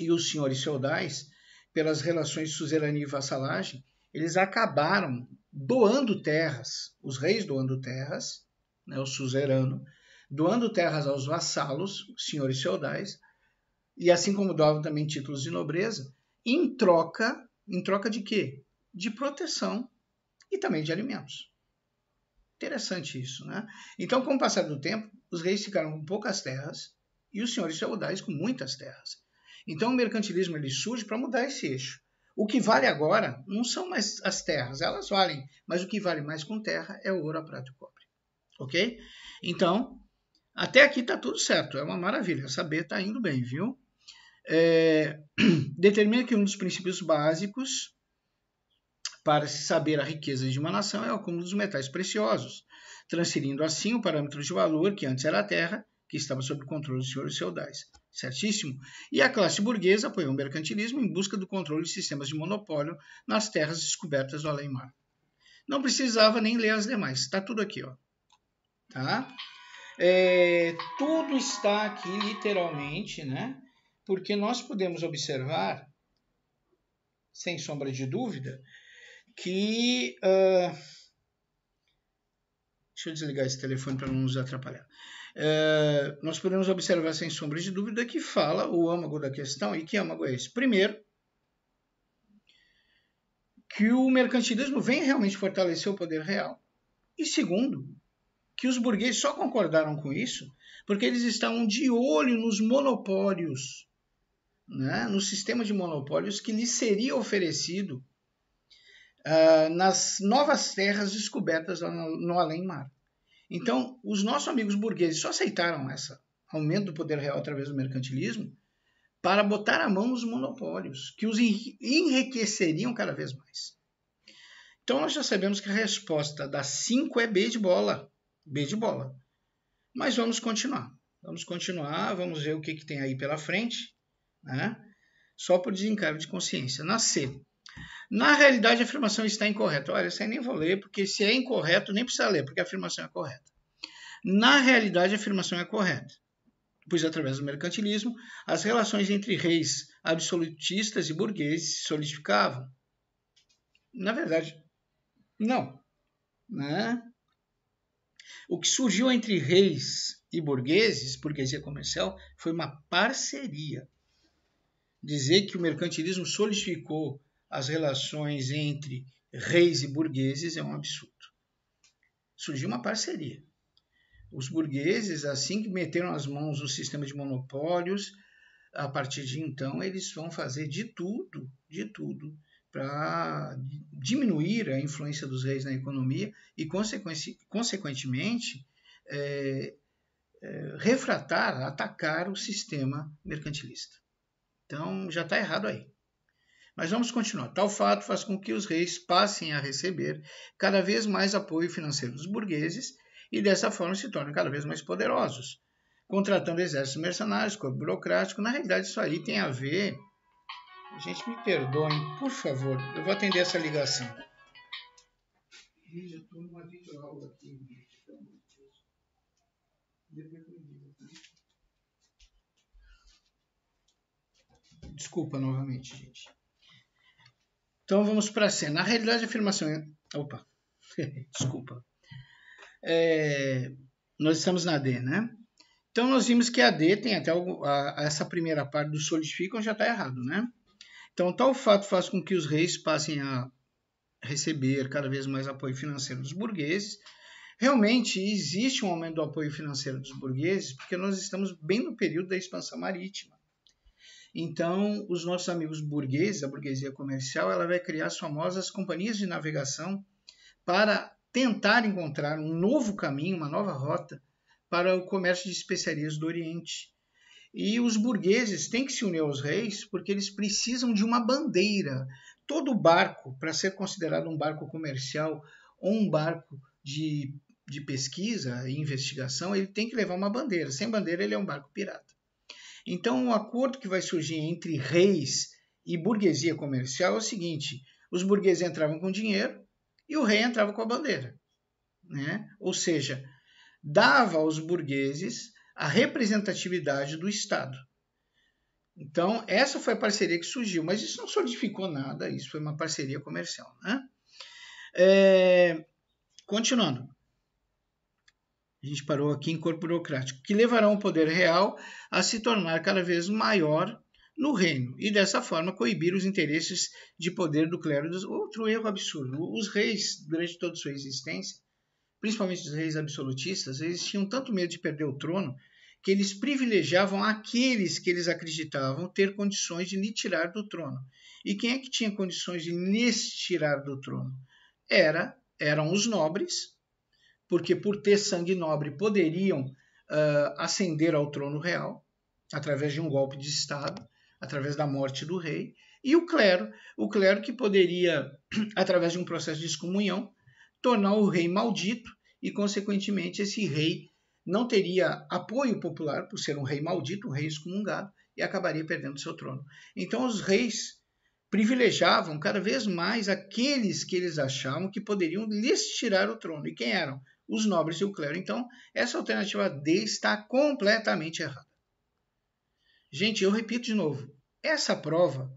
Speaker 1: e os senhores feudais, pelas relações de suzerania e vassalagem, eles acabaram doando terras, os reis doando terras, né, o suzerano, doando terras aos vassalos, senhores feudais, e assim como doavam também títulos de nobreza, em troca, em troca de quê? De proteção e também de alimentos. Interessante isso, né? Então, com o passar do tempo, os reis ficaram com poucas terras e os senhores feudais com muitas terras. Então, o mercantilismo ele surge para mudar esse eixo. O que vale agora não são mais as terras, elas valem, mas o que vale mais com terra é o ouro, a prata e o cobre. Ok? Então, até aqui está tudo certo, é uma maravilha. Saber está indo bem, viu? É, determina que um dos princípios básicos para se saber a riqueza de uma nação é o acúmulo dos metais preciosos, transferindo assim o parâmetro de valor, que antes era a terra, que estava sob o controle dos senhores feudais. Certíssimo? E a classe burguesa apoiou o mercantilismo em busca do controle de sistemas de monopólio nas terras descobertas do além-mar. Não precisava nem ler as demais, está tudo aqui. Ó. Tá? É, tudo está aqui literalmente, né? Porque nós podemos observar, sem sombra de dúvida, que. Uh, deixa eu desligar esse telefone para não nos atrapalhar. Uh, nós podemos observar, sem sombra de dúvida, que fala o âmago da questão. E que âmago é esse? Primeiro, que o mercantilismo vem realmente fortalecer o poder real. E segundo, que os burgueses só concordaram com isso porque eles estavam de olho nos monopólios, né? no sistema de monopólios que lhes seria oferecido uh, nas novas terras descobertas no, no além-mar. Então, os nossos amigos burgueses só aceitaram esse aumento do poder real através do mercantilismo para botar a mão nos monopólios, que os enriqueceriam cada vez mais. Então, nós já sabemos que a resposta das 5 é B de bola. B de bola. Mas vamos continuar. Vamos continuar, vamos ver o que, que tem aí pela frente, né? só por desencargo de consciência. Na C. Na realidade, a afirmação está incorreta. Olha, isso aí nem vou ler, porque se é incorreto, nem precisa ler, porque a afirmação é correta. Na realidade, a afirmação é correta, pois através do mercantilismo, as relações entre reis absolutistas e burgueses se solidificavam. Na verdade, não. Né? O que surgiu entre reis e burgueses, burguesia comercial, foi uma parceria. Dizer que o mercantilismo solidificou as relações entre reis e burgueses é um absurdo. Surgiu uma parceria. Os burgueses, assim que meteram as mãos no sistema de monopólios, a partir de então eles vão fazer de tudo, de tudo, para diminuir a influência dos reis na economia e, consequentemente, é, é, refratar, atacar o sistema mercantilista. Então, já está errado aí. Mas vamos continuar. Tal fato faz com que os reis passem a receber cada vez mais apoio financeiro dos burgueses e, dessa forma, se tornem cada vez mais poderosos, contratando exércitos mercenários, corpo burocrático. Na realidade, isso aí tem a ver Gente, me perdoem, por favor. Eu vou atender essa ligação. Gente, eu estou numa videoaula aqui. Tá? Desculpa novamente, gente. Então vamos para a cena. Na realidade, a afirmação é. Opa! Desculpa. É... Nós estamos na D, né? Então nós vimos que a D tem até essa primeira parte do solidificam já está errado, né? Então, tal fato faz com que os reis passem a receber cada vez mais apoio financeiro dos burgueses. Realmente existe um aumento do apoio financeiro dos burgueses, porque nós estamos bem no período da expansão marítima. Então, os nossos amigos burgueses, a burguesia comercial, ela vai criar as famosas companhias de navegação para tentar encontrar um novo caminho, uma nova rota para o comércio de especiarias do Oriente. E os burgueses têm que se unir aos reis porque eles precisam de uma bandeira. Todo barco, para ser considerado um barco comercial ou um barco de, de pesquisa e investigação, ele tem que levar uma bandeira. Sem bandeira, ele é um barco pirata. Então, o um acordo que vai surgir entre reis e burguesia comercial é o seguinte: os burgueses entravam com dinheiro e o rei entrava com a bandeira. Né? Ou seja, dava aos burgueses a representatividade do Estado. Então, essa foi a parceria que surgiu, mas isso não solidificou nada, isso foi uma parceria comercial. Né? É, continuando. A gente parou aqui em corpo burocrático, que levarão o poder real a se tornar cada vez maior no reino e dessa forma coibir os interesses de poder do clero. Outro erro absurdo. Os reis, durante toda sua existência, principalmente os reis absolutistas, eles tinham tanto medo de perder o trono que eles privilegiavam aqueles que eles acreditavam ter condições de lhe tirar do trono. E quem é que tinha condições de lhes tirar do trono? Era, eram os nobres, porque por ter sangue nobre poderiam uh, ascender ao trono real através de um golpe de estado, através da morte do rei, e o clero, o clero que poderia através de um processo de excomunhão tornar o rei maldito e, consequentemente, esse rei não teria apoio popular por ser um rei maldito, um rei excomungado, e acabaria perdendo seu trono. Então, os reis privilegiavam cada vez mais aqueles que eles achavam que poderiam lhes tirar o trono. E quem eram? Os nobres e o clero. Então, essa alternativa D está completamente errada. Gente, eu repito de novo, essa prova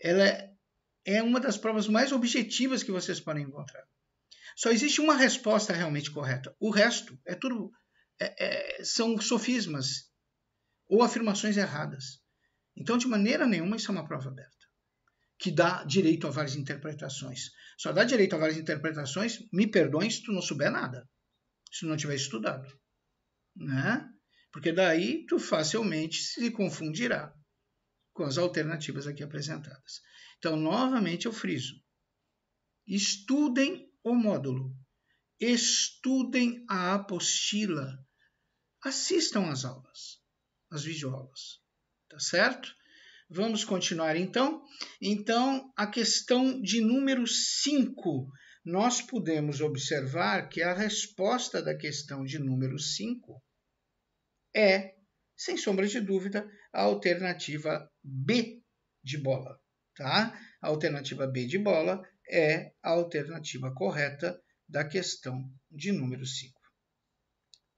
Speaker 1: ela é uma das provas mais objetivas que vocês podem encontrar. Só existe uma resposta realmente correta. O resto é tudo é, é, são sofismas ou afirmações erradas. Então, de maneira nenhuma, isso é uma prova aberta que dá direito a várias interpretações. Só dá direito a várias interpretações, me perdoem se tu não souber nada, se tu não tiver estudado. Né? Porque daí tu facilmente se confundirá com as alternativas aqui apresentadas. Então, novamente eu friso: estudem o módulo, estudem a apostila, assistam às aulas, às videoaulas, tá certo? Vamos continuar então? Então, a questão de número 5, nós podemos observar que a resposta da questão de número 5 é, sem sombra de dúvida, a alternativa B de bola, tá? A alternativa B de bola é a alternativa correta da questão de número 5.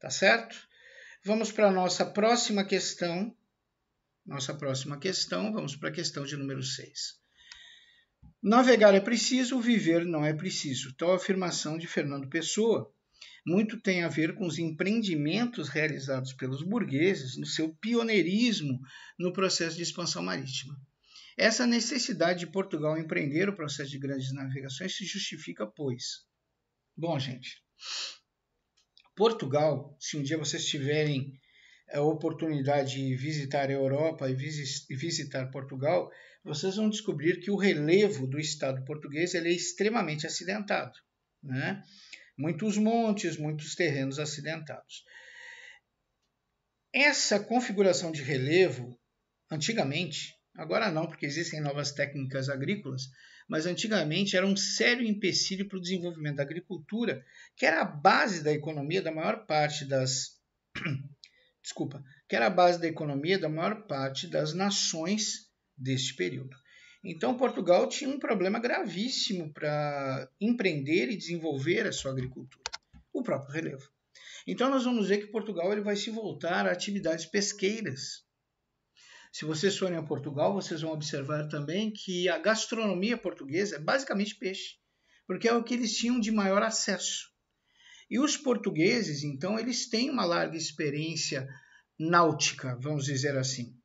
Speaker 1: Tá certo? Vamos para a nossa próxima questão. Nossa próxima questão, vamos para a questão de número 6. Navegar é preciso, viver não é preciso. Tal afirmação de Fernando Pessoa muito tem a ver com os empreendimentos realizados pelos burgueses no seu pioneirismo no processo de expansão marítima. Essa necessidade de Portugal empreender o processo de grandes navegações se justifica, pois. Bom, gente, Portugal, se um dia vocês tiverem a eh, oportunidade de visitar a Europa e visitar Portugal, vocês vão descobrir que o relevo do Estado português é extremamente acidentado. Né? Muitos montes, muitos terrenos acidentados. Essa configuração de relevo, antigamente, Agora não, porque existem novas técnicas agrícolas, mas antigamente era um sério empecilho para o desenvolvimento da agricultura, que era a base da economia da maior parte das desculpa, que era a base da economia da maior parte das nações deste período. Então Portugal tinha um problema gravíssimo para empreender e desenvolver a sua agricultura, o próprio relevo. Então nós vamos ver que Portugal ele vai se voltar a atividades pesqueiras se vocês forem a Portugal, vocês vão observar também que a gastronomia portuguesa é basicamente peixe, porque é o que eles tinham de maior acesso. E os portugueses, então, eles têm uma larga experiência náutica, vamos dizer assim.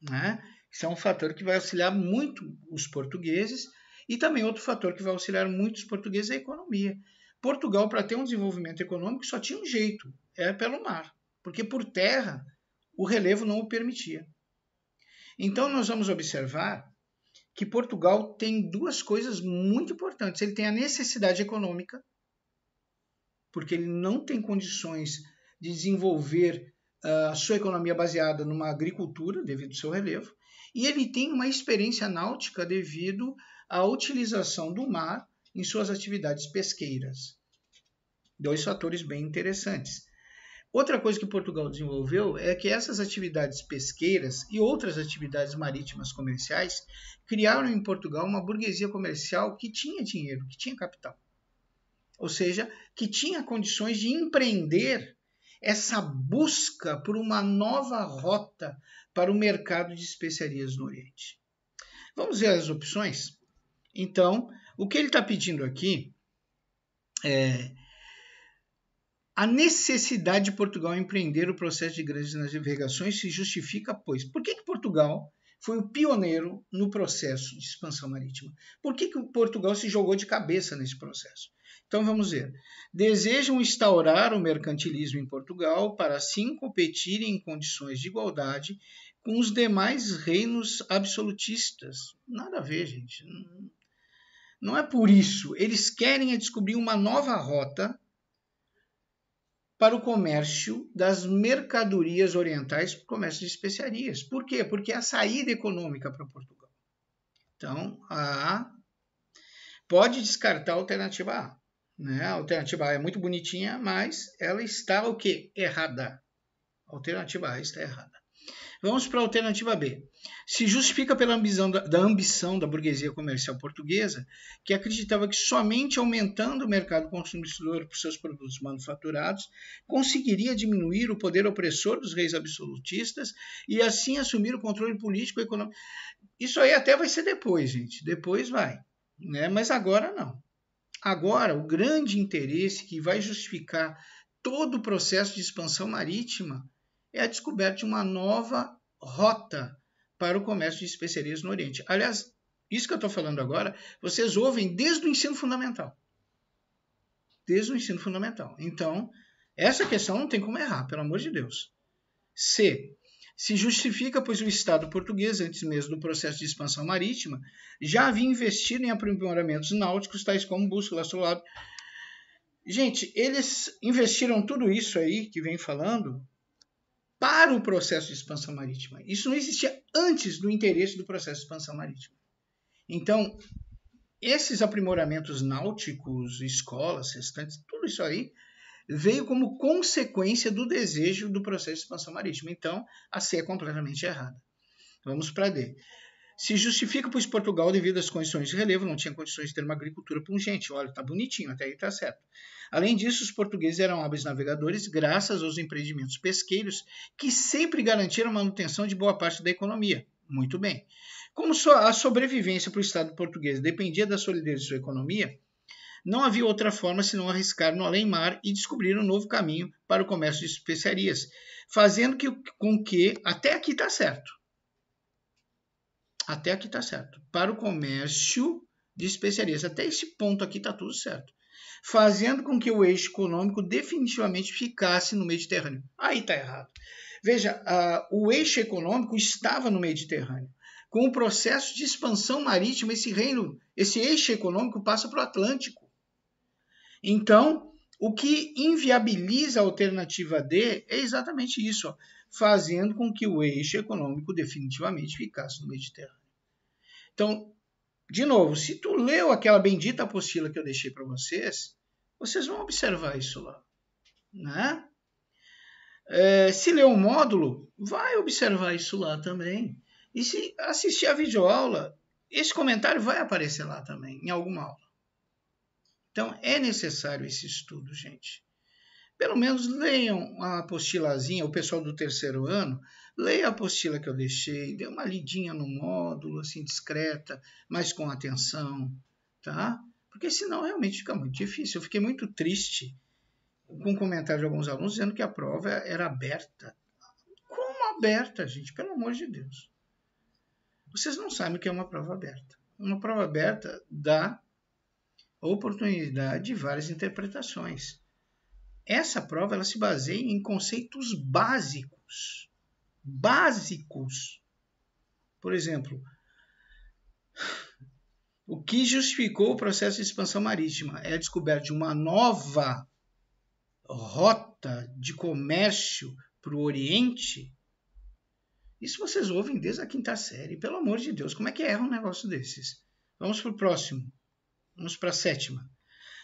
Speaker 1: Né? Isso é um fator que vai auxiliar muito os portugueses e também outro fator que vai auxiliar muito os portugueses é a economia. Portugal, para ter um desenvolvimento econômico, só tinha um jeito, era é pelo mar, porque por terra o relevo não o permitia. Então, nós vamos observar que Portugal tem duas coisas muito importantes. Ele tem a necessidade econômica, porque ele não tem condições de desenvolver ah, a sua economia baseada numa agricultura, devido ao seu relevo, e ele tem uma experiência náutica devido à utilização do mar em suas atividades pesqueiras. Dois fatores bem interessantes. Outra coisa que Portugal desenvolveu é que essas atividades pesqueiras e outras atividades marítimas comerciais criaram em Portugal uma burguesia comercial que tinha dinheiro, que tinha capital. Ou seja, que tinha condições de empreender essa busca por uma nova rota para o mercado de especiarias no Oriente. Vamos ver as opções? Então, o que ele está pedindo aqui é a necessidade de Portugal empreender o processo de grandes navegações se justifica, pois, por que, que Portugal foi o pioneiro no processo de expansão marítima? Por que, que Portugal se jogou de cabeça nesse processo? Então vamos ver. Desejam instaurar o mercantilismo em Portugal para assim competirem em condições de igualdade com os demais reinos absolutistas. Nada a ver, gente. Não é por isso. Eles querem é descobrir uma nova rota para o comércio das mercadorias orientais para o comércio de especiarias. Por quê? Porque é a saída econômica para Portugal. Então, a pode descartar a alternativa A. Né? A alternativa A é muito bonitinha, mas ela está o quê? Errada. A alternativa A está errada. Vamos para a alternativa B. Se justifica pela ambição da, da, ambição da burguesia comercial portuguesa, que acreditava que somente aumentando o mercado consumidor por seus produtos manufaturados conseguiria diminuir o poder opressor dos reis absolutistas e assim assumir o controle político e econômico. Isso aí até vai ser depois, gente. Depois vai. Né? Mas agora não. Agora, o grande interesse que vai justificar todo o processo de expansão marítima é a descoberta de uma nova rota para o comércio de especiarias no Oriente. Aliás, isso que eu estou falando agora, vocês ouvem desde o ensino fundamental. Desde o ensino fundamental. Então, essa questão não tem como errar, pelo amor de Deus. C. Se justifica, pois o Estado português, antes mesmo do processo de expansão marítima, já havia investido em aprimoramentos náuticos, tais como bússola astrolábio. Gente, eles investiram tudo isso aí que vem falando para o processo de expansão marítima. Isso não existia antes do interesse do processo de expansão marítima. Então, esses aprimoramentos náuticos, escolas, restantes, tudo isso aí veio como consequência do desejo do processo de expansão marítima. Então, a C é completamente errada. Vamos para D se justifica, pois Portugal, devido às condições de relevo, não tinha condições de ter uma agricultura pungente. Olha, tá bonitinho, até aí tá certo. Além disso, os portugueses eram hábeis navegadores graças aos empreendimentos pesqueiros, que sempre garantiram a manutenção de boa parte da economia. Muito bem. Como a sobrevivência para o Estado português dependia da solidez de sua economia, não havia outra forma senão arriscar no além-mar e descobrir um novo caminho para o comércio de especiarias, fazendo que, com que até aqui está certo. Até aqui está certo. Para o comércio de especiarias. Até esse ponto aqui está tudo certo. Fazendo com que o eixo econômico definitivamente ficasse no Mediterrâneo. Aí está errado. Veja, o eixo econômico estava no Mediterrâneo. Com o processo de expansão marítima, esse reino, esse eixo econômico passa para o Atlântico. Então, o que inviabiliza a alternativa D é exatamente isso. Ó fazendo com que o eixo econômico definitivamente ficasse no Mediterrâneo. Então, de novo, se tu leu aquela bendita apostila que eu deixei para vocês, vocês vão observar isso lá. Né? É, se ler o um módulo, vai observar isso lá também. E se assistir a videoaula, esse comentário vai aparecer lá também, em alguma aula. Então, é necessário esse estudo, gente pelo menos leiam a apostilazinha, o pessoal do terceiro ano, leia a apostila que eu deixei, dê uma lidinha no módulo, assim, discreta, mas com atenção, tá? Porque senão realmente fica muito difícil. Eu fiquei muito triste com o comentário de alguns alunos dizendo que a prova era aberta. Como aberta, gente? Pelo amor de Deus. Vocês não sabem o que é uma prova aberta. Uma prova aberta dá oportunidade de várias interpretações essa prova ela se baseia em conceitos básicos. Básicos. Por exemplo, o que justificou o processo de expansão marítima é a descoberta de uma nova rota de comércio para o Oriente. Isso vocês ouvem desde a quinta série. Pelo amor de Deus, como é que erra um negócio desses? Vamos para o próximo. Vamos para a sétima.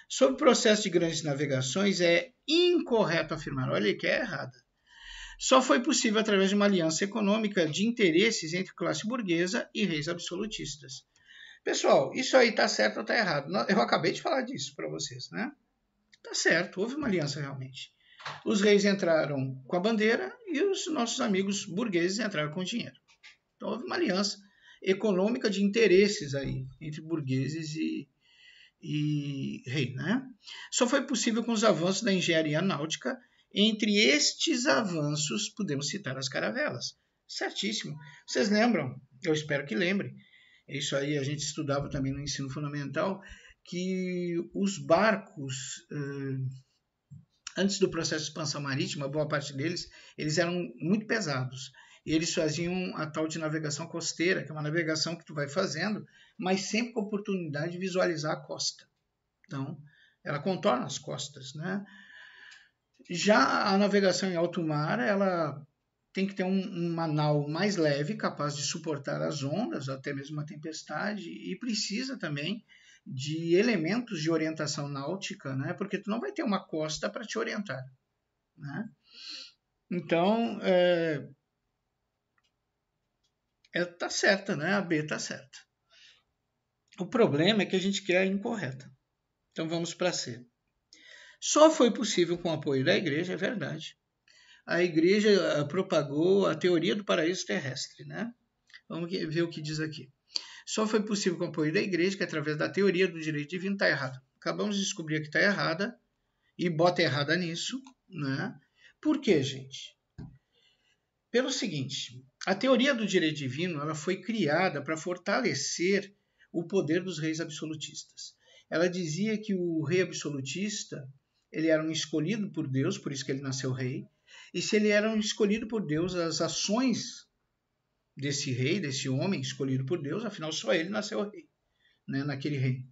Speaker 1: Sobre o processo de grandes navegações, é incorreto afirmar, olha que é errada, só foi possível através de uma aliança econômica de interesses entre classe burguesa e reis absolutistas. Pessoal, isso aí está certo ou está errado? Eu acabei de falar disso para vocês, né? Tá certo, houve uma aliança realmente. Os reis entraram com a bandeira e os nossos amigos burgueses entraram com o dinheiro. Então houve uma aliança econômica de interesses aí entre burgueses e, e rei. Né? Só foi possível com os avanços da engenharia náutica. Entre estes avanços, podemos citar as caravelas. Certíssimo. Vocês lembram? Eu espero que lembrem. É isso aí a gente estudava também no ensino fundamental, que os barcos, eh, antes do processo de expansão marítima, boa parte deles, eles eram muito pesados eles faziam a tal de navegação costeira, que é uma navegação que tu vai fazendo, mas sempre com a oportunidade de visualizar a costa. Então, ela contorna as costas, né? Já a navegação em alto mar, ela tem que ter um, uma nau mais leve, capaz de suportar as ondas, até mesmo a tempestade, e precisa também de elementos de orientação náutica, né? Porque tu não vai ter uma costa para te orientar, né? Então, é, é tá certa, né? A B tá certa. O problema é que a gente quer a incorreta. Então vamos para C. Só foi possível com o apoio da igreja, é verdade. A igreja eh, propagou a teoria do paraíso terrestre, né? Vamos ver o que diz aqui. Só foi possível com o apoio da igreja, que através da teoria do direito divino está errado. Acabamos de descobrir que está errada e bota errada nisso, né? Por quê, gente? Pelo seguinte, a teoria do direito divino ela foi criada para fortalecer o poder dos reis absolutistas. Ela dizia que o rei absolutista ele era um escolhido por Deus, por isso que ele nasceu rei, e se ele era um escolhido por Deus, as ações desse rei, desse homem escolhido por Deus, afinal só ele nasceu rei, né, naquele reino,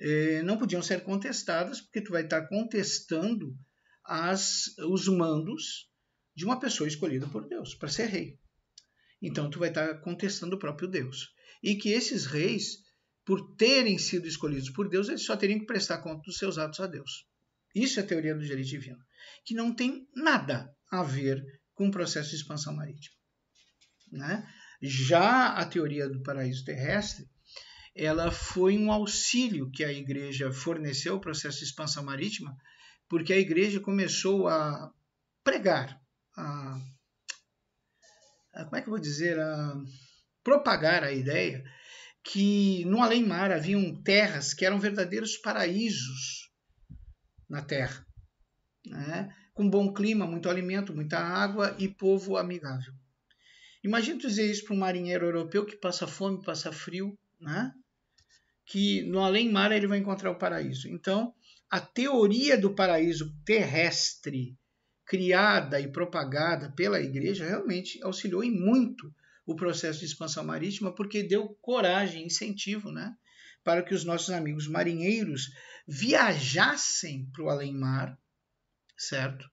Speaker 1: é, não podiam ser contestadas, porque tu vai estar contestando as, os mandos de uma pessoa escolhida por Deus para ser rei. Então tu vai estar contestando o próprio Deus. E que esses reis, por terem sido escolhidos por Deus, eles só teriam que prestar conta dos seus atos a Deus. Isso é a teoria do direito divino, que não tem nada a ver com o processo de expansão marítima. Né? Já a teoria do paraíso terrestre, ela foi um auxílio que a igreja forneceu ao processo de expansão marítima, porque a igreja começou a pregar a ah, como é que eu vou dizer, a ah, propagar a ideia que no além-mar haviam terras que eram verdadeiros paraísos na terra, né? com bom clima, muito alimento, muita água e povo amigável. Imagina dizer isso para um marinheiro europeu que passa fome, passa frio, né? que no além-mar ele vai encontrar o paraíso. Então, a teoria do paraíso terrestre criada e propagada pela igreja realmente auxiliou em muito o processo de expansão marítima, porque deu coragem, incentivo, né? Para que os nossos amigos marinheiros viajassem para o além-mar, certo?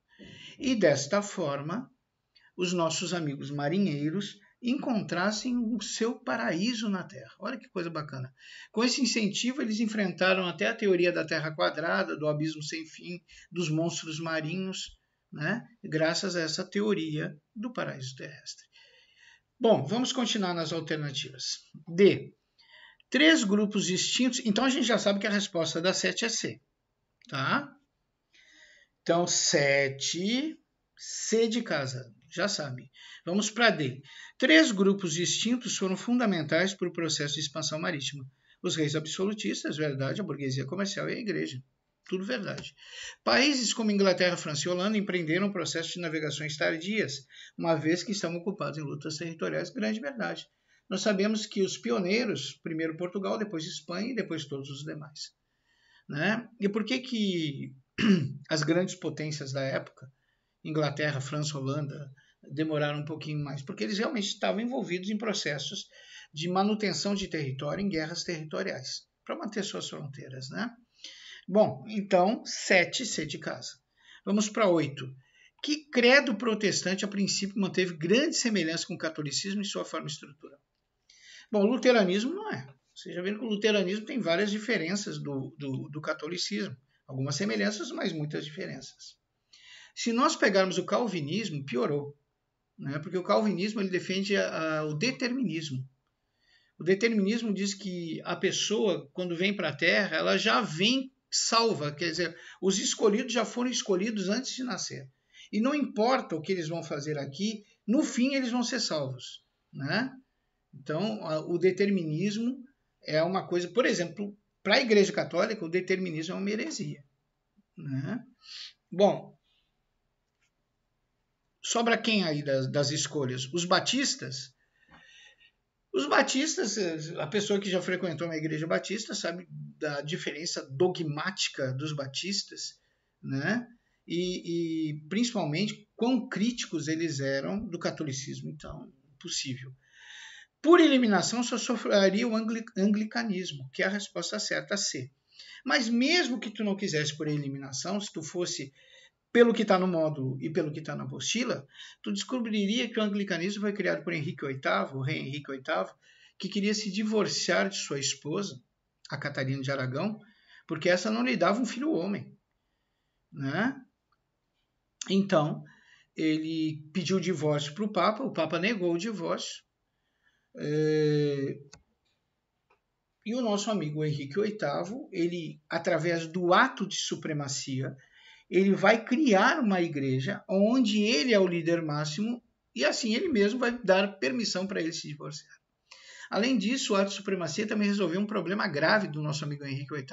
Speaker 1: E desta forma, os nossos amigos marinheiros encontrassem o seu paraíso na Terra. Olha que coisa bacana. Com esse incentivo, eles enfrentaram até a teoria da Terra quadrada, do abismo sem fim, dos monstros marinhos, né? graças a essa teoria do paraíso terrestre. Bom, vamos continuar nas alternativas. D. Três grupos distintos. Então a gente já sabe que a resposta da 7 é C. Tá? Então, 7, C de casa, já sabe. Vamos para D. Três grupos distintos foram fundamentais para o processo de expansão marítima: os reis absolutistas, verdade, a burguesia comercial e a igreja. Tudo verdade. Países como Inglaterra, França e Holanda empreenderam processos de navegações tardias, uma vez que estão ocupados em lutas territoriais, grande verdade. Nós sabemos que os pioneiros, primeiro Portugal, depois Espanha e depois todos os demais. Né? E por que, que as grandes potências da época, Inglaterra, França, Holanda, demoraram um pouquinho mais? Porque eles realmente estavam envolvidos em processos de manutenção de território em guerras territoriais, para manter suas fronteiras. Né? Bom, então 7 C de casa. Vamos para 8. Que credo protestante a princípio manteve grande semelhança com o catolicismo em sua forma estrutural? Bom, o luteranismo não é. Vocês já viram que o luteranismo tem várias diferenças do, do, do catolicismo. Algumas semelhanças, mas muitas diferenças. Se nós pegarmos o calvinismo, piorou. Né? Porque o calvinismo ele defende a, a, o determinismo. O determinismo diz que a pessoa, quando vem para a Terra, ela já vem salva, quer dizer, os escolhidos já foram escolhidos antes de nascer. E não importa o que eles vão fazer aqui, no fim eles vão ser salvos, né? Então, o determinismo é uma coisa, por exemplo, para a Igreja Católica, o determinismo é uma heresia, né? Bom, sobra quem aí das, das escolhas? Os batistas os batistas, a pessoa que já frequentou uma igreja batista sabe da diferença dogmática dos batistas, né? E, e principalmente quão críticos eles eram do catolicismo, então, possível. Por eliminação, só sofreria o anglicanismo, que é a resposta certa a C. Mas mesmo que tu não quisesse por eliminação, se tu fosse pelo que está no módulo e pelo que está na apostila, tu descobriria que o anglicanismo foi criado por Henrique VIII, o rei Henrique VIII, que queria se divorciar de sua esposa, a Catarina de Aragão, porque essa não lhe dava um filho homem. Né? Então, ele pediu o divórcio para o Papa, o Papa negou o divórcio. Eh, e o nosso amigo Henrique VIII, ele, através do ato de supremacia, ele vai criar uma igreja onde ele é o líder máximo e assim ele mesmo vai dar permissão para ele se divorciar. Além disso, o ato de supremacia também resolveu um problema grave do nosso amigo Henrique VIII.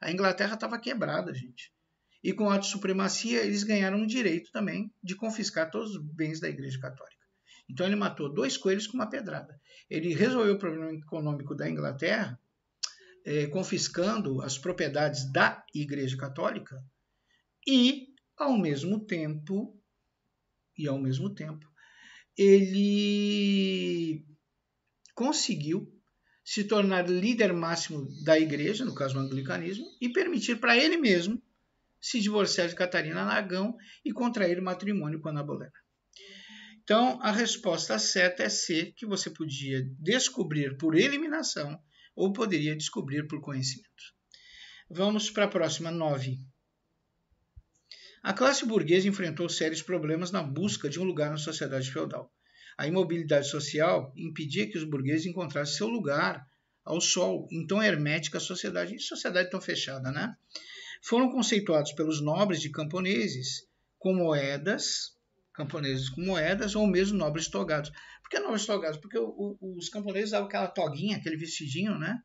Speaker 1: A Inglaterra estava quebrada, gente. E com o ato de supremacia, eles ganharam o direito também de confiscar todos os bens da Igreja Católica. Então ele matou dois coelhos com uma pedrada. Ele resolveu o problema econômico da Inglaterra, eh, confiscando as propriedades da Igreja Católica e ao mesmo tempo e ao mesmo tempo ele conseguiu se tornar líder máximo da igreja, no caso do anglicanismo, e permitir para ele mesmo se divorciar de Catarina Aragão e contrair matrimônio com Ana Bolena. Então, a resposta certa é C, que você podia descobrir por eliminação ou poderia descobrir por conhecimento. Vamos para a próxima, 9. A classe burguesa enfrentou sérios problemas na busca de um lugar na sociedade feudal. A imobilidade social impedia que os burgueses encontrassem seu lugar ao sol, então hermética sociedade, e sociedade tão fechada, né? Foram conceituados pelos nobres de camponeses com moedas, camponeses com moedas, ou mesmo nobres togados. Por que nobres togados? Porque o, o, os camponeses usavam aquela toguinha, aquele vestidinho, né?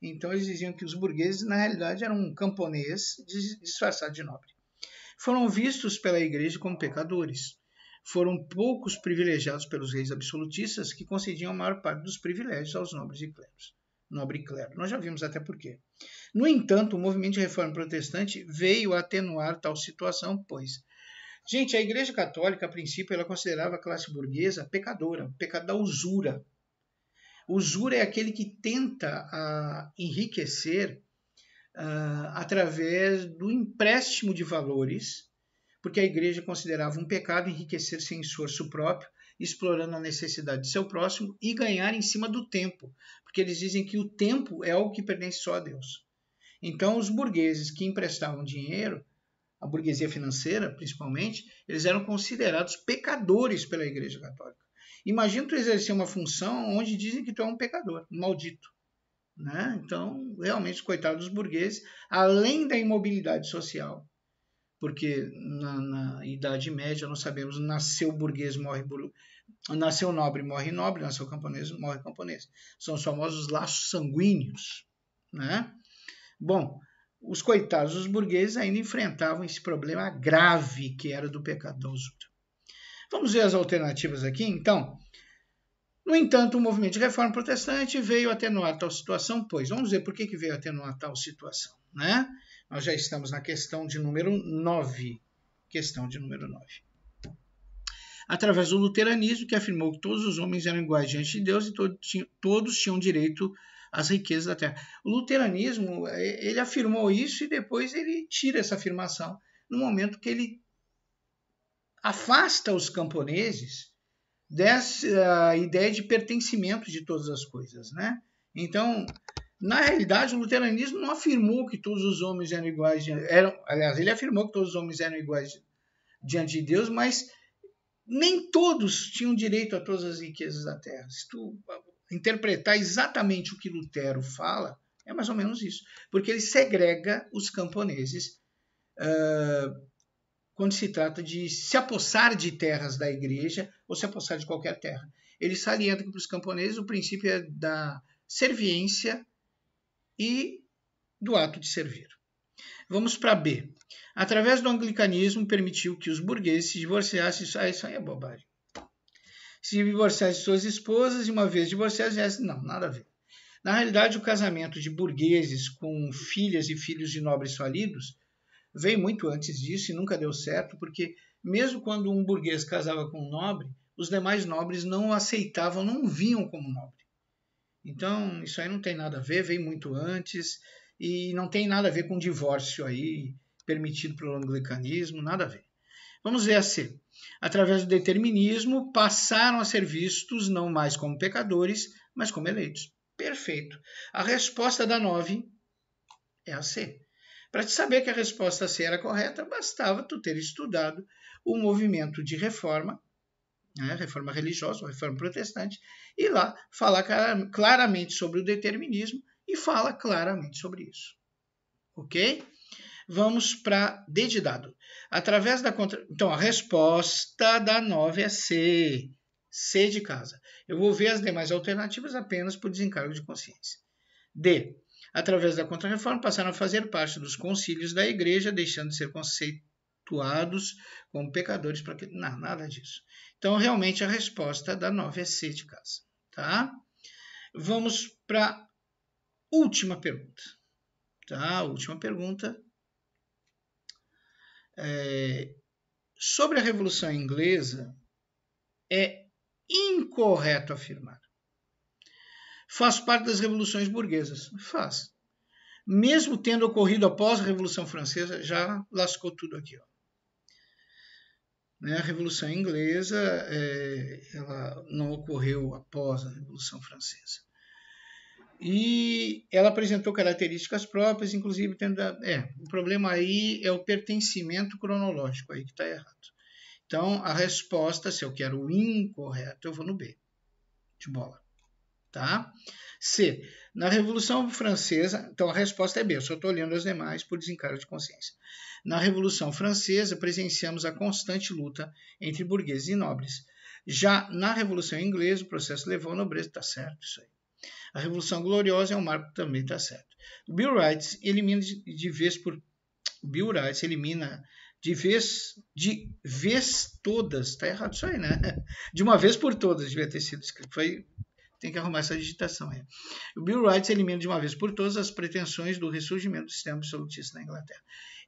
Speaker 1: Então eles diziam que os burgueses, na realidade, eram um camponês disfarçado de nobre foram vistos pela Igreja como pecadores. Foram poucos privilegiados pelos reis absolutistas que concediam a maior parte dos privilégios aos nobres e cleros. Nobre clero. Nós já vimos até por quê. No entanto, o movimento de reforma protestante veio atenuar tal situação, pois Gente, a Igreja Católica, a princípio, ela considerava a classe burguesa pecadora, pecado da usura. Usura é aquele que tenta ah, enriquecer uh, através do empréstimo de valores, porque a igreja considerava um pecado enriquecer sem esforço próprio, explorando a necessidade de seu próximo e ganhar em cima do tempo, porque eles dizem que o tempo é algo que pertence só a Deus. Então, os burgueses que emprestavam dinheiro, a burguesia financeira principalmente, eles eram considerados pecadores pela Igreja Católica. Imagina tu exercer uma função onde dizem que tu é um pecador, um maldito. Né? Então, realmente, coitados dos burgueses, além da imobilidade social, porque na, na, Idade Média nós sabemos nasceu burguês, morre burguês, nasceu nobre, morre nobre, nasceu camponês, morre camponês. São os famosos laços sanguíneos. Né? Bom, os coitados dos burgueses ainda enfrentavam esse problema grave que era do pecado da usura. Vamos ver as alternativas aqui, então. No entanto, o movimento de reforma protestante veio atenuar tal situação, pois vamos ver por que, que veio atenuar tal situação. Né? Nós já estamos na questão de número 9. Questão de número 9. Através do luteranismo, que afirmou que todos os homens eram iguais diante de Deus e todos tinham direito às riquezas da terra. O luteranismo, é, ele afirmou isso e depois ele tira essa afirmação no momento que ele afasta os camponeses dessa eh, ideia de pertencimento de todas as coisas, né? Então, na realidade, o luteranismo não afirmou que todos os homens eram iguais, eram, aliás, ele afirmou que todos os homens eram iguais diante de Deus, mas nem todos tinham direito a todas as riquezas da terra. Se tu ah, interpretar exatamente o que Lutero fala, é mais ou menos isso, porque ele segrega os camponeses uh, quando se trata de se apossar de terras da igreja ou se apossar de qualquer terra. Ele salienta que para os camponeses o princípio é da serviência e do ato de servir. Vamos para B. Através do anglicanismo, permitiu que os burgueses se divorciassem. Ah, isso aí é bobagem. Se divorciassem de suas esposas e, uma vez divorciassem. não, nada a ver. Na realidade, o casamento de burgueses com filhas e filhos de nobres falidos veio muito antes disso e nunca deu certo, porque mesmo quando um burguês casava com um nobre, os demais nobres não o aceitavam, não o viam como nobre. Então, isso aí não tem nada a ver, veio muito antes e não tem nada a ver com o divórcio aí permitido pelo anglicanismo, nada a ver. Vamos ver a C. Através do determinismo, passaram a ser vistos não mais como pecadores, mas como eleitos. Perfeito. A resposta da 9 é a C. Para te saber que a resposta C era correta, bastava tu ter estudado o movimento de reforma, né, reforma religiosa, reforma protestante, e lá falar claramente sobre o determinismo e fala claramente sobre isso. Ok? Vamos para D de dado. Através da contra... Então, a resposta da 9 é C. C de casa. Eu vou ver as demais alternativas apenas por desencargo de consciência. D. Através da Contra-Reforma, passaram a fazer parte dos concílios da Igreja, deixando de ser conceituados como pecadores para que não, nada disso. Então, realmente a resposta da nova é C de casa, tá? Vamos para última pergunta, tá? Última pergunta. É, sobre a Revolução Inglesa, é incorreto afirmar faz parte das revoluções burguesas. Faz. Mesmo tendo ocorrido após a Revolução Francesa, já lascou tudo aqui. Ó. Né? A Revolução Inglesa é, ela não ocorreu após a Revolução Francesa. E ela apresentou características próprias, inclusive tendo. A, é, o problema aí é o pertencimento cronológico, aí que está errado. Então, a resposta, se eu quero o incorreto, eu vou no B, de bola. Tá? C. Na Revolução Francesa, então a resposta é B, eu só estou olhando as demais por desencargo de consciência. Na Revolução Francesa, presenciamos a constante luta entre burgueses e nobres. Já na Revolução Inglesa, o processo levou à nobreza, está certo isso aí. A Revolução Gloriosa é um marco também, está certo. Bill Wright elimina de vez por Bill Wright elimina de vez de vez todas, está errado isso aí, né? De uma vez por todas devia ter sido escrito, foi tem que arrumar essa digitação aí. O Bill Wright elimina de uma vez por todas as pretensões do ressurgimento do sistema absolutista na Inglaterra.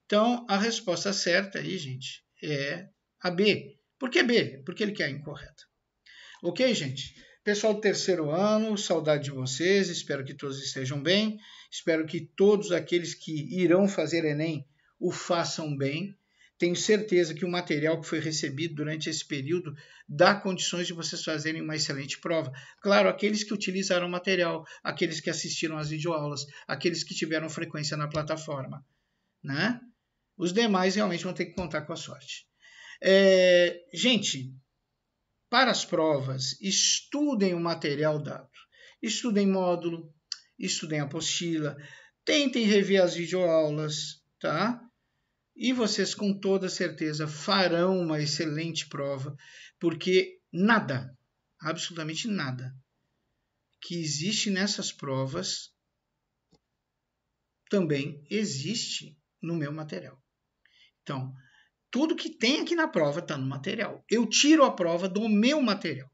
Speaker 1: Então, a resposta certa aí, gente, é a B. Por que B? Porque ele quer a incorreta. Ok, gente? Pessoal do terceiro ano, saudade de vocês, espero que todos estejam bem, espero que todos aqueles que irão fazer Enem o façam bem tenho certeza que o material que foi recebido durante esse período dá condições de vocês fazerem uma excelente prova. Claro, aqueles que utilizaram o material, aqueles que assistiram às videoaulas, aqueles que tiveram frequência na plataforma. Né? Os demais realmente vão ter que contar com a sorte. É, gente, para as provas, estudem o material dado. Estudem módulo, estudem apostila, tentem rever as videoaulas, tá? e vocês com toda certeza farão uma excelente prova, porque nada, absolutamente nada, que existe nessas provas também existe no meu material. Então, tudo que tem aqui na prova está no material. Eu tiro a prova do meu material.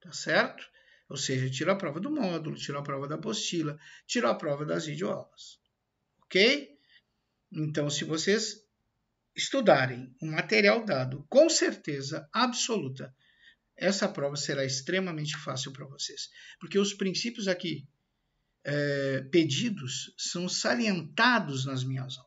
Speaker 1: Tá certo? Ou seja, tiro a prova do módulo, tiro a prova da apostila, tiro a prova das videoaulas. Ok? Então, se vocês estudarem o material dado com certeza absoluta, essa prova será extremamente fácil para vocês. Porque os princípios aqui é, pedidos são salientados nas minhas aulas.